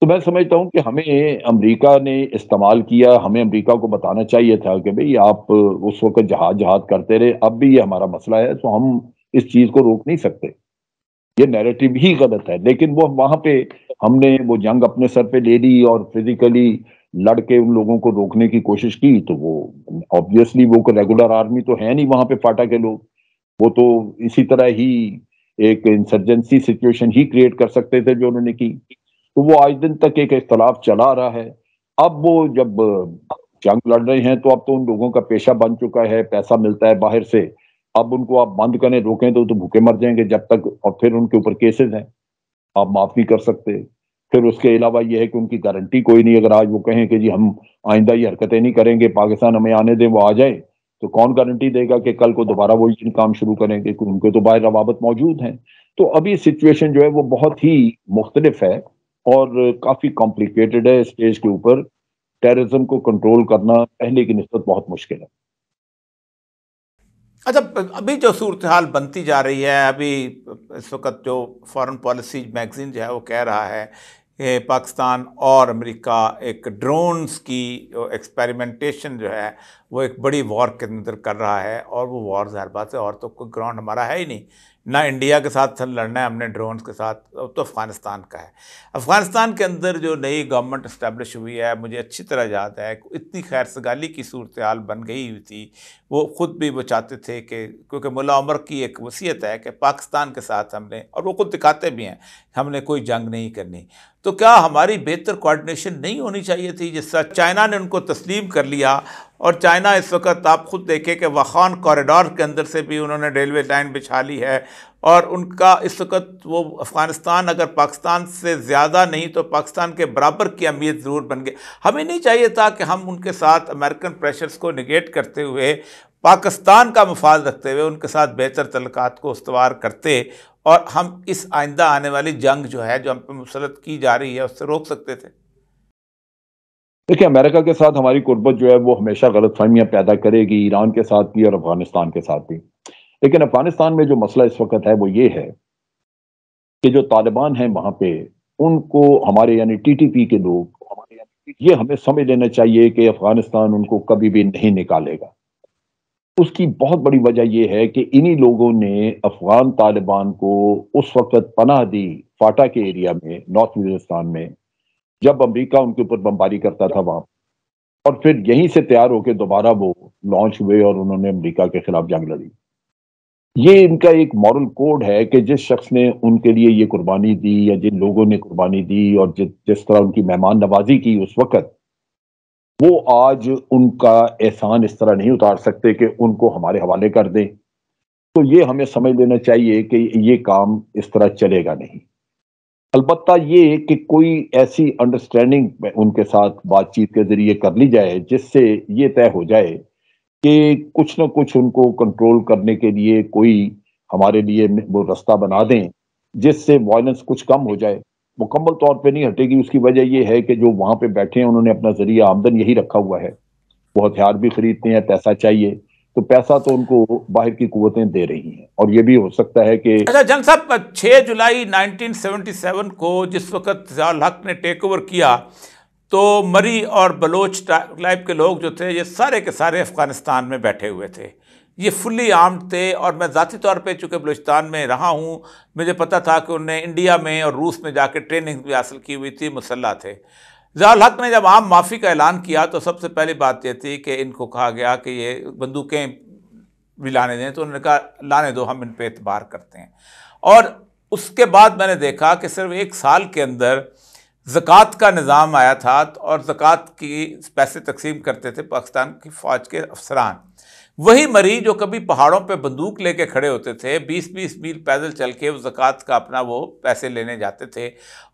तो मैं समझता हूं कि हमें अमेरिका ने इस्तेमाल किया हमें अमेरिका को बताना चाहिए था कि भाई आप उस वक्त जहाज जहाज करते रहे अब भी ये हमारा मसला है तो हम इस चीज को रोक नहीं सकते ये नैरेटिव ही गलत है लेकिन वो वहां पे हमने वो जंग अपने सर पे ले ली और फिजिकली लड़के उन लोगों को रोकने की कोशिश की तो वो ऑब्वियसली वो रेगुलर आर्मी तो है नहीं वहां पे फाटा के लोग वो तो इसी तरह ही एक इंसर्जेंसी सिचुएशन ही क्रिएट कर सकते थे जो उन्होंने की तो वो आज दिन तक एक इख्तलाफ चला रहा है अब वो जब जंग लड़ रहे हैं तो अब तो उन लोगों का पेशा बन चुका है पैसा मिलता है बाहर से अब उनको आप बंद करें रोकें तो तो भूखे मर जाएंगे जब तक और फिर उनके ऊपर केसेस हैं आप माफ नहीं कर सकते फिर उसके अलावा यह है कि उनकी गारंटी कोई नहीं अगर आज वो कहें कि जी हम आइंदा ये हरकतें नहीं करेंगे पाकिस्तान हमें आने दें वो आ जाए तो कौन गारंटी देगा कि कल को दोबारा वो काम शुरू करेंगे उनके तो बाहर रवाबत मौजूद हैं तो अभी सिचुएशन जो है वो बहुत ही मुख्तलिफ है और काफ़ी कॉम्प्लिकेटेड है स्टेज के ऊपर टेररिज्म को कंट्रोल करना पहले की नस्बत बहुत मुश्किल है अच्छा अभी जो सूरत हाल बनती जा रही है अभी इस वक्त जो फॉरेन पॉलिसी मैगज़ीन जो है वो कह रहा है कि पाकिस्तान और अमेरिका एक ड्रोन्स की एक्सपेरिमेंटेशन जो है वो एक बड़ी वॉर के अंदर कर रहा है और वो वॉर हर बात से और तो कोई ग्राउंड हमारा है ही नहीं ना इंडिया के साथ लड़ना है हमने ड्रोन्स के साथ अब तो अफ़गानिस्तान का है अफ़गानिस्तान के अंदर जो नई गवर्नमेंट इस्टेब्लिश हुई है मुझे अच्छी तरह याद है इतनी खैर सगाली की सूरत हाल बन गई हुई थी वो ख़ुद भी वो चाहते थे कि क्योंकि मुला उमर की एक वसीयत है कि पाकिस्तान के साथ हमने और वो खुद दिखाते भी हैं हमने कोई जंग नहीं करनी तो क्या हमारी बेहतर कोऑर्डिनेशन नहीं होनी चाहिए थी जिस तरह चाइना ने उनको तस्लीम कर लिया और चाइना इस वक्त आप खुद देखें कि वखान कॉरिडोर के अंदर से भी उन्होंने रेलवे लाइन बिछा ली है और उनका इस वक्त वो अफ़गानिस्तान अगर पाकिस्तान से ज़्यादा नहीं तो पाकिस्तान के बराबर की अहमियत ज़रूर बन गई हमें नहीं चाहिए था कि हम उनके साथ अमेरिकन प्रेशर्स को निगेट करते हुए पाकिस्तान का मफाद रखते हुए उनके साथ बेहतर तलक़ात को उसवार करते और हम इस आइंदा आने वाली जंग जो है जो हम पर मुसरत की जा रही है उससे रोक सकते थे देखिए अमेरिका के साथ हमारी कुर्बत जो है वो हमेशा गलत फहमियाँ पैदा करेगी ईरान के साथ भी और अफगानिस्तान के साथ भी लेकिन अफगानिस्तान में जो मसला इस वक्त है वो ये है कि जो तालिबान हैं वहाँ पे उनको हमारे यानी टीटीपी के लोग हमारे ये हमें समझ लेना चाहिए कि अफगानिस्तान उनको कभी भी नहीं निकालेगा उसकी बहुत बड़ी वजह यह है कि इन्हीं लोगों ने अफगान तालिबान को उस वक्त पनाह दी फाटा के एरिया में नॉर्थ वजिस्तान में जब अमरीका उनके ऊपर बमबारी करता था वहां और फिर यहीं से तैयार होकर दोबारा वो लॉन्च हुए और उन्होंने अमरीका के खिलाफ जंग लड़ी ये इनका एक मॉरल कोड है कि जिस शख्स ने उनके लिए ये कुर्बानी दी या जिन लोगों ने कुर्बानी दी और जिस जिस तरह उनकी मेहमान नवाजी की उस वक्त वो आज उनका एहसान इस तरह नहीं उतार सकते कि उनको हमारे हवाले कर दें तो ये हमें समझ लेना चाहिए कि ये काम इस तरह चलेगा नहीं अलबत् ये कि कोई ऐसी अंडरस्टैंडिंग उनके साथ बातचीत के जरिए कर ली जाए जिससे ये तय हो जाए कि कुछ ना कुछ उनको कंट्रोल करने के लिए कोई हमारे लिए वो रास्ता बना दें जिससे वायलेंस कुछ कम हो जाए मुकम्मल तौर पे नहीं हटेगी उसकी वजह यह है कि जो वहाँ पे बैठे हैं उन्होंने अपना जरिया आमदन यही रखा हुआ है वो हथियार भी खरीदते हैं पैसा चाहिए तो पैसा तो उनको बाहर की कुवतें दे रही हैं और ये भी हो सकता है कि अच्छा जंग साहब छः जुलाई 1977 को जिस वक्त जयाल हक ने टेक ओवर किया तो मरी और बलोच टाइप के लोग जो थे ये सारे के सारे अफ़गानिस्तान में बैठे हुए थे ये फुल्ली आर्म्ड थे और मैं ज़ाती तौर पे चूँकि बलोचिस्तान में रहा हूँ मुझे पता था कि उनने इंडिया में और रूस में जाकर ट्रेनिंग भी हासिल की हुई थी मुसल्ला थे जयाल हक ने जब आम माफ़ी का ऐलान किया तो सबसे पहली बात यह थी कि इनको कहा गया कि ये बंदूकें भी लाने दें तो उन्होंने कहा लाने दो हम इन पर एतबार करते हैं और उसके बाद मैंने देखा कि सिर्फ एक साल के अंदर ज़क़़त का निज़ाम आया था और ज़क़़त की पैसे तकसीम करते थे पाकिस्तान की फ़ौज के अफसरान वही मरीज़ जो कभी पहाड़ों पे बंदूक लेके खड़े होते थे 20-20 मील पैदल चल के वो ज़क़़त का अपना वो पैसे लेने जाते थे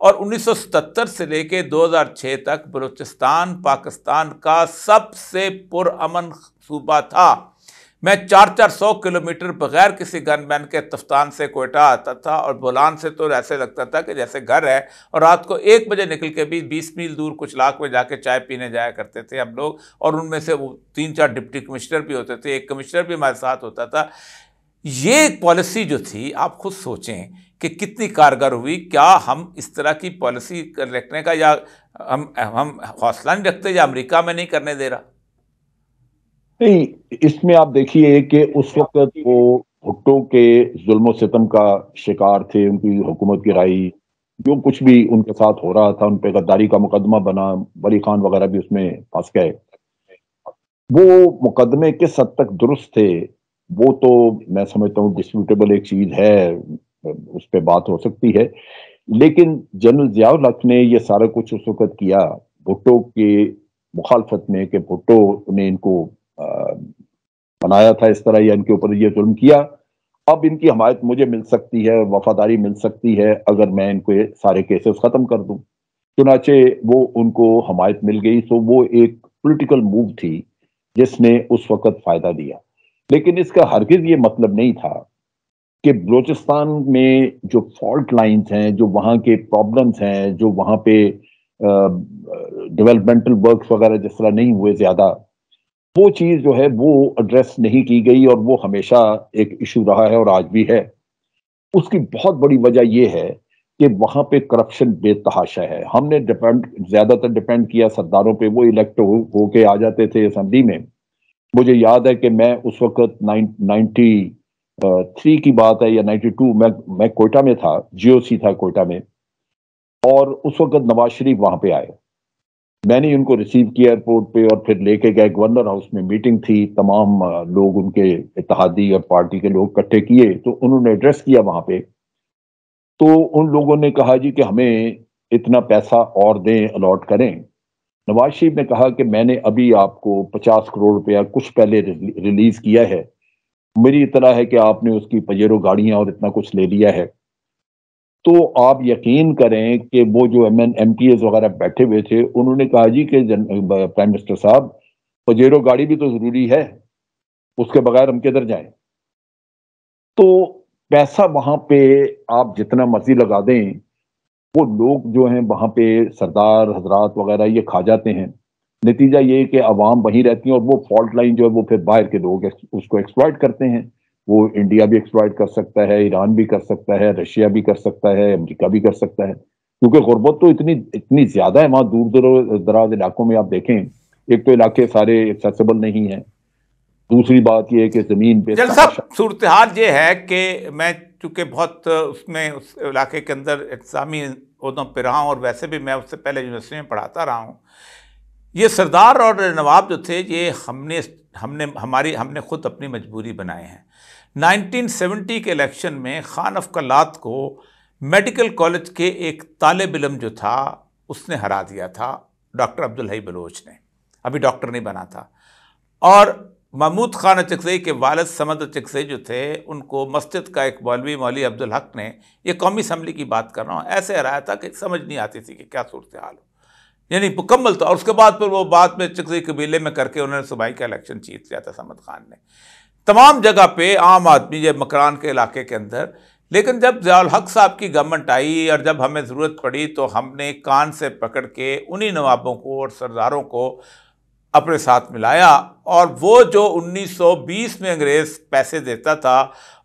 और 1977 से लेके 2006 तक बलूचिस्तान पाकिस्तान का सबसे पुरान सूबा था मैं चार चार सौ किलोमीटर बगैर किसी गनमैन के तफ्तान से कोयटा आता था और बोलान से तो ऐसे लगता था कि जैसे घर है और रात को एक बजे निकल के भी बीस मील दूर कुछ लाख में जाके चाय पीने जाया करते थे हम लोग और उनमें से वो तीन चार डिप्टी कमिश्नर भी होते थे एक कमिश्नर भी हमारे साथ होता था ये पॉलिसी जो थी आप खुद सोचें कि कितनी कारगर हुई क्या हम इस तरह की पॉलिसी रखने का या हम हम हौसला नहीं रखते या अमरीका में नहीं करने दे रहा नहीं इसमें आप देखिए कि उस हाँ, वक्त वो भुट्टो के जुल्म सितम का शिकार थे उनकी हुकूमत गिराई जो कुछ भी उनके साथ हो रहा था उन पर गद्दारी का मुकदमा बना वली खान वगैरह भी उसमें फंस गए वो मुकदमे किस हद तक दुरुस्त थे वो तो मैं समझता हूँ डिस्प्यूटेबल एक चीज है उस पर बात हो सकती है लेकिन जनरल जियाउल हक ने यह सारा कुछ उस वक्त किया भुट्टो के मुखालफत में कि भुट्टो ने इनको बनाया था इस तरह या इनके ऊपर ये जुल्म किया अब इनकी हमायत मुझे मिल सकती है वफादारी मिल सकती है अगर मैं इनको ये सारे केसेस ख़त्म कर दूं चुनाचे वो उनको हमायत मिल गई तो वो एक पॉलिटिकल मूव थी जिसने उस वक़्त फ़ायदा दिया लेकिन इसका हरगिज़ ये मतलब नहीं था कि बलोचिस्तान में जो फॉल्ट लाइंस हैं जो वहाँ के प्रॉब्लम्स हैं जो वहाँ पे डेवलपमेंटल वर्क वगैरह जिस तरह नहीं हुए ज़्यादा वो चीज़ जो है वो एड्रेस नहीं की गई और वो हमेशा एक इशू रहा है और आज भी है उसकी बहुत बड़ी वजह ये है कि वहाँ पे करप्शन बेतहाशा है हमने डिपेंड ज़्यादातर डिपेंड किया सरदारों पे वो इलेक्ट हो, हो के आ जाते थे असम्बली में मुझे याद है कि मैं उस वक्त नाइन नाइन्टी थ्री की बात है या नाइन्टी टू मैं मैं कोयटा में था जीओसी था कोयटा में और उस वक्त नवाज शरीफ वहाँ पे आए मैंने उनको रिसीव किया एयरपोर्ट पे और फिर लेके गए गवर्नर हाउस में मीटिंग थी तमाम लोग उनके इतिहादी और पार्टी के लोग इकट्ठे किए तो उन्होंने एड्रेस किया वहां पे तो उन लोगों ने कहा जी कि हमें इतना पैसा और दें अलॉट करें नवाज शरीफ ने कहा कि मैंने अभी आपको पचास करोड़ रुपया कुछ पहले रिलीज किया है मेरी इतना है कि आपने उसकी पजेरो गाड़ियां और इतना कुछ ले लिया है तो आप यकीन करें कि वो जो M N M T S वगैरह बैठे हुए थे उन्होंने कहा जी कि प्राइम मिनिस्टर साहब पजेरो गाड़ी भी तो ज़रूरी है उसके बगैर हम किधर जाएं तो पैसा वहां पे आप जितना मर्जी लगा दें वो लोग जो हैं वहाँ पे सरदार हजरात वगैरह ये खा जाते हैं नतीजा ये कि आवाम वहीं रहती है और वो फॉल्ट लाइन जो है वो फिर बाहर के लोग उसको एक्सप्लॉयट करते हैं वो इंडिया भी एक्सप्लॉयट कर सकता है ईरान भी कर सकता है रशिया भी कर सकता है अमेरिका भी कर सकता है क्योंकि गुर्बत तो इतनी इतनी ज्यादा है वहाँ दूर दूर दराज इलाकों में आप देखें एक तो इलाके सारे एक्सेसिबल नहीं है दूसरी बात यह है कि जमीन पे सूरत हाल ये है कि मैं चूंकि बहुत उसमें उस इलाके के अंदर इंतजामी उदों पर रहा हूँ और वैसे भी मैं उससे पहले यूनिवर्सिटी में पढ़ाता रहा हूँ ये सरदार और नवाब जो थे ये हमने हमने हमारी हमने खुद अपनी मजबूरी बनाए हैं 1970 के इलेक्शन में खान अफकलात को मेडिकल कॉलेज के एक तालब इलम जो था उसने हरा दिया था डॉक्टर अब्दुल हई बलोच ने अभी डॉक्टर नहीं बना था और महमूद खान अचकसई के वालद समद अचकसई जो थे उनको मस्जिद का एक मौलवी मौली अब्दुल हक ने ये कौमी असम्बली की बात कर रहा हूँ ऐसे हराया था कि समझ नहीं आती थी कि क्या सूरत हाल हो यानी मुकम्मल था और उसके बाद फिर वो बाद में चकसई कबीले में करके उन्होंने सुबह का इलेक्शन जीत लिया था समद खान ने तमाम जगह पे आम आदमी ये मकरान के इलाके के अंदर लेकिन जब जयाल हक साहब की गवर्नमेंट आई और जब हमें ज़रूरत पड़ी तो हमने कान से पकड़ के उन्हीं नवाबों को और सरदारों को अपने साथ मिलाया और वो जो 1920 में अंग्रेज़ पैसे देता था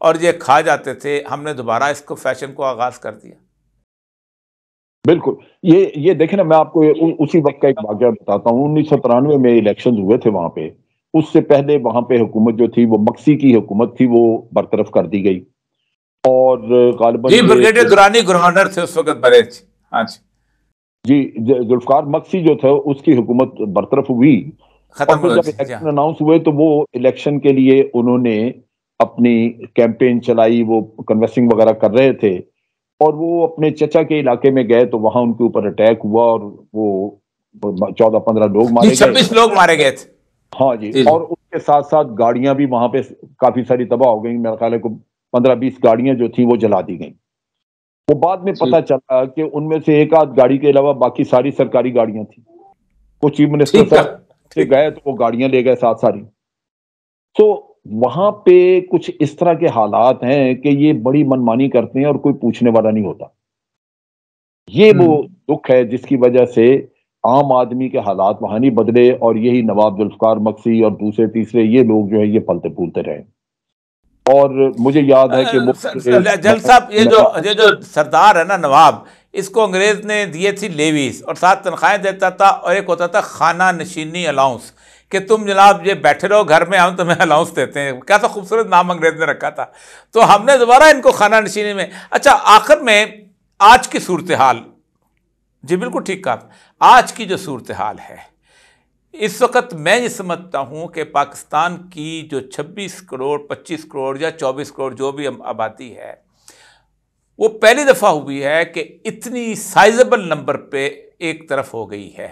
और ये खा जाते थे हमने दोबारा इसको फैशन को आगाज़ कर दिया बिल्कुल ये ये देखे ना मैं आपको उसी वक्त का एक वाक्य बताता हूँ उन्नीस में इलेक्शन हुए थे वहाँ पे उससे पहले वहां पे हुकूमत जो थी वो मक्सी की हुकूमत थी वो बरतरफ कर दी गई और ब्रिगेडियर दुरानी गवर्नर थे उस वक्त बरेच हाँ जी जी जुल्फकार मक्सी जो था उसकी हुकूमत बरतरफ हुई खत्म जब इलेक्शन अनाउंस हाँ। हुए तो वो इलेक्शन के लिए उन्होंने अपनी कैंपेन चलाई वो कन्वेसिंग वगैरह कर रहे थे और वो अपने चचा के इलाके में गए तो वहां उनके ऊपर अटैक हुआ और वो चौदह पंद्रह लोग मारे गए छब्बीस लोग मारे गए थे हाँ जी और उसके साथ साथ गाड़ियां भी वहां पे काफी सारी तबाह हो गई मेरे ख्याल को पंद्रह बीस गाड़ियां जो थी वो जला दी गई वो बाद में पता चला कि उनमें से एक आध गाड़ी के अलावा बाकी सारी सरकारी गाड़ियां थी वो चीफ मिनिस्टर साहब से गए तो वो गाड़ियां ले गए साथ सारी तो वहां पे कुछ इस तरह के हालात हैं कि ये बड़ी मनमानी करते हैं और कोई पूछने वाला नहीं होता ये वो हम्म। दुख है जिसकी वजह से आम आदमी के हालात वहां नहीं बदले और यही नवाब जुल्फकार मक्सी और दूसरे तीसरे ये लोग जो है ये पलते फूलते रहे और मुझे याद है कि जल साहब ये जो ये जो सरदार है ना नवाब इसको अंग्रेज ने दिए थी लेवीज और साथ तनख्वाहें देता था और एक होता था खाना नशीनी अलाउंस कि तुम जनाब ये बैठे रहो घर में हम तुम्हें अलाउंस देते हैं कैसा तो खूबसूरत नाम अंग्रेज ने रखा था तो हमने दोबारा इनको खाना नशीनी में अच्छा आखिर में आज की सूरत हाल जी बिल्कुल ठीक कहा आज की जो सूरत हाल है इस वक्त मैं ये समझता हूँ कि पाकिस्तान की जो 26 करोड़ 25 करोड़ या 24 करोड़ जो भी आबादी है वो पहली दफ़ा हुई है कि इतनी साइजेबल नंबर पे एक तरफ हो गई है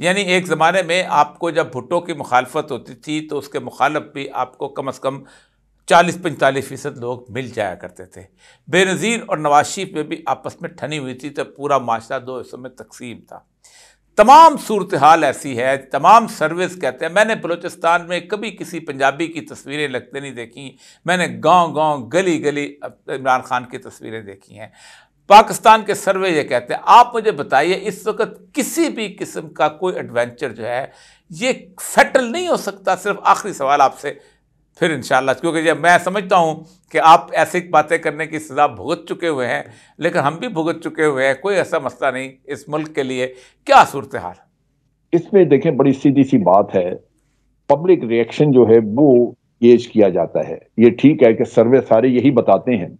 यानी एक ज़माने में आपको जब भुट्टो की मुखालफत होती थी तो उसके मुखालफ भी आपको कम अज़ कम चालीस पैंतालीस फ़ीसद लोग मिल जाया करते थे बेनज़ीर और नवाज शरीफ में भी आपस में ठनी हुई थी तो पूरा माशरा दो हिस्सों में तकसीम था तमाम सूरत हाल ऐसी है तमाम सर्विस कहते हैं मैंने बलोचिस्तान में कभी किसी पंजाबी की तस्वीरें लगते नहीं देखी मैंने गांव गांव गली गली इमरान खान की तस्वीरें देखी हैं पाकिस्तान के सर्वे ये कहते हैं आप मुझे बताइए इस वक्त किसी भी किस्म का कोई एडवेंचर जो है ये सेटल नहीं हो सकता सिर्फ आखिरी सवाल आपसे फिर इन क्योंकि जब मैं समझता हूँ कि आप ऐसी बातें करने की सज़ा भुगत चुके हुए हैं लेकिन हम भी भुगत चुके हुए हैं कोई ऐसा मसला नहीं इस मुल्क के लिए क्या सूरत हाल इसमें देखें बड़ी सीधी सी बात है पब्लिक रिएक्शन जो है वो एज किया जाता है ये ठीक है कि सर्वे सारे यही बताते हैं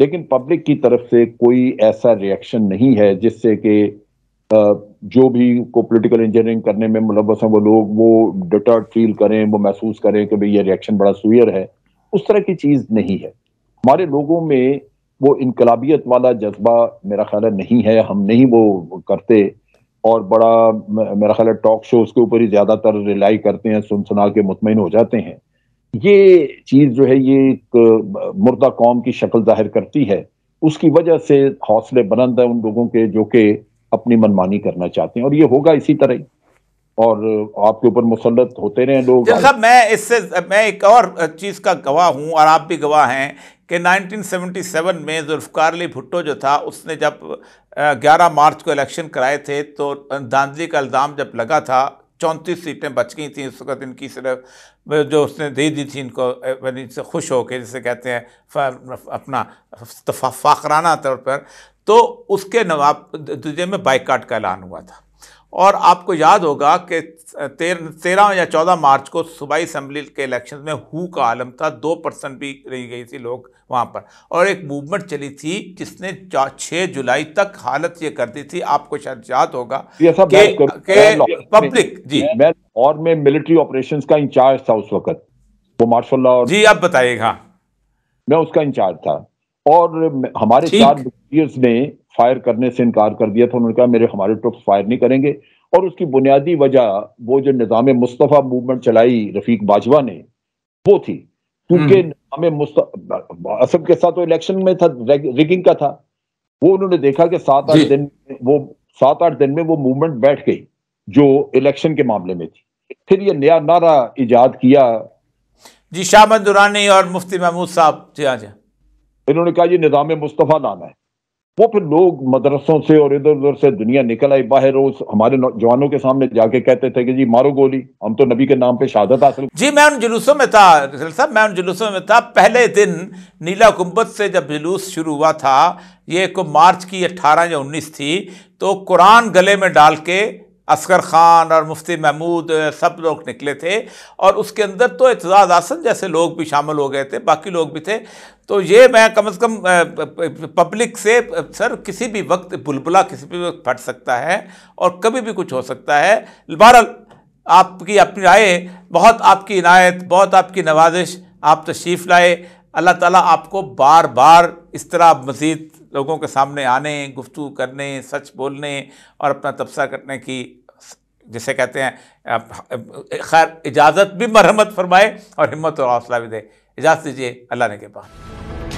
लेकिन पब्लिक की तरफ से कोई ऐसा रिएक्शन नहीं है जिससे कि जो भी को पोलिटिकल इंजीनियरिंग करने में मुलवस मतलब हैं वो लोग वो डिटर्ड फील करें वो महसूस करें कि भाई ये रिएक्शन बड़ा सुयर है उस तरह की चीज़ नहीं है हमारे लोगों में वो इनकलाबियत वाला जज्बा मेरा ख्याल है नहीं है हम नहीं वो करते और बड़ा मेरा ख्याल है टॉक शोज के ऊपर ही ज़्यादातर रिलाई करते हैं सुन सुना के मुतमिन हो जाते हैं ये चीज़ जो है ये एक मुर्दा कौम की शक्ल जाहिर करती है उसकी वजह से हौसले बुलंद है उन लोगों के जो कि अपनी मनमानी करना चाहते हैं और ये होगा इसी तरह और आपके ऊपर मुसलत होते रहे लोग साहब मैं इससे मैं एक और चीज़ का गवाह हूँ और आप भी गवाह हैं कि 1977 में जुल्फकार अली भुट्टो जो था उसने जब 11 मार्च को इलेक्शन कराए थे तो दांजली का इल्ज़ाम जब लगा था चौंतीस सीटें बच गई थी इस वक्त इनकी सिर्फ जो उसने दे दी थी इनको इनसे खुश होकर जिसे कहते हैं अपना तो फ़ाकराना तौर पर तो उसके नवाब दूजे में बाइकाट का ऐलान हुआ था और आपको याद होगा कि तेर तेरह या चौदह मार्च को सूबाई असम्बली के इलेक्शन में हु का आलम था दो परसेंट भी रही गई थी लोग वहाँ पर और एक मूवमेंट चली थी जिसने छः जुलाई तक हालत ये कर दी थी आपको शायद याद होगा के, के पब्लिक जी मैं और मैं मिलिट्री ऑपरेशंस का इंचार्ज था उस वक्त वो मार्शल लॉ जी आप बताइएगा हाँ। मैं उसका इंचार्ज था और हमारे चार ब्रिगेडियर्स ने फायर करने से इनकार कर दिया था उन्होंने कहा मेरे हमारे ट्रुप फायर नहीं करेंगे और उसकी बुनियादी वजह वो जो निज़ाम मुस्तफ़ा मूवमेंट चलाई रफीक बाजवा ने वो थी हम्म। क्योंकि हमें असम के साथ तो इलेक्शन में था रिगिंग का था वो उन्होंने देखा कि सात आठ दिन वो सात आठ दिन में वो मूवमेंट बैठ गई जो इलेक्शन के मामले में थी फिर ये नया नारा इजाद किया जी शाह दुरानी और मुफ्ती महमूद साहब जी हाँ इन्होंने कहा ये निज़ाम मुस्तफ़ा लाना है वो फिर लोग मदरसों से और इधर उधर से दुनिया निकल आई बाहर रोज हमारे जवानों के सामने जाके कहते थे कि जी मारो गोली हम तो नबी के नाम पे शहादत हासिल जी मैं उन जुलूसों में था साहब मैं उन जुलूसों में था पहले दिन नीला गुम्बद से जब जुलूस शुरू हुआ था ये को मार्च की अट्ठारह या उन्नीस थी तो कुरान गले में डाल के असगर ख़ान और मुफ्ती महमूद सब लोग निकले थे और उसके अंदर तो एतजाज़ आसन जैसे लोग भी शामिल हो गए थे बाकी लोग भी थे तो ये मैं कम अज़ कम पब्लिक से सर किसी भी वक्त बुलबुला किसी भी वक्त फट सकता है और कभी भी कुछ हो सकता है बहर आपकी अपनी राय बहुत आपकी इनायत बहुत आपकी नवाजिश आप तशरीफ़ लाए अल्लाह ताला आपको बार बार इस तरह मज़ीद लोगों के सामने आने गुफ्तु करने सच बोलने और अपना तबसा करने की जिसे कहते हैं खैर इजाज़त भी मरहमत फरमाए और हिम्मत और हौसला भी दे इजाज़त दीजिए अल्लाह ने के पास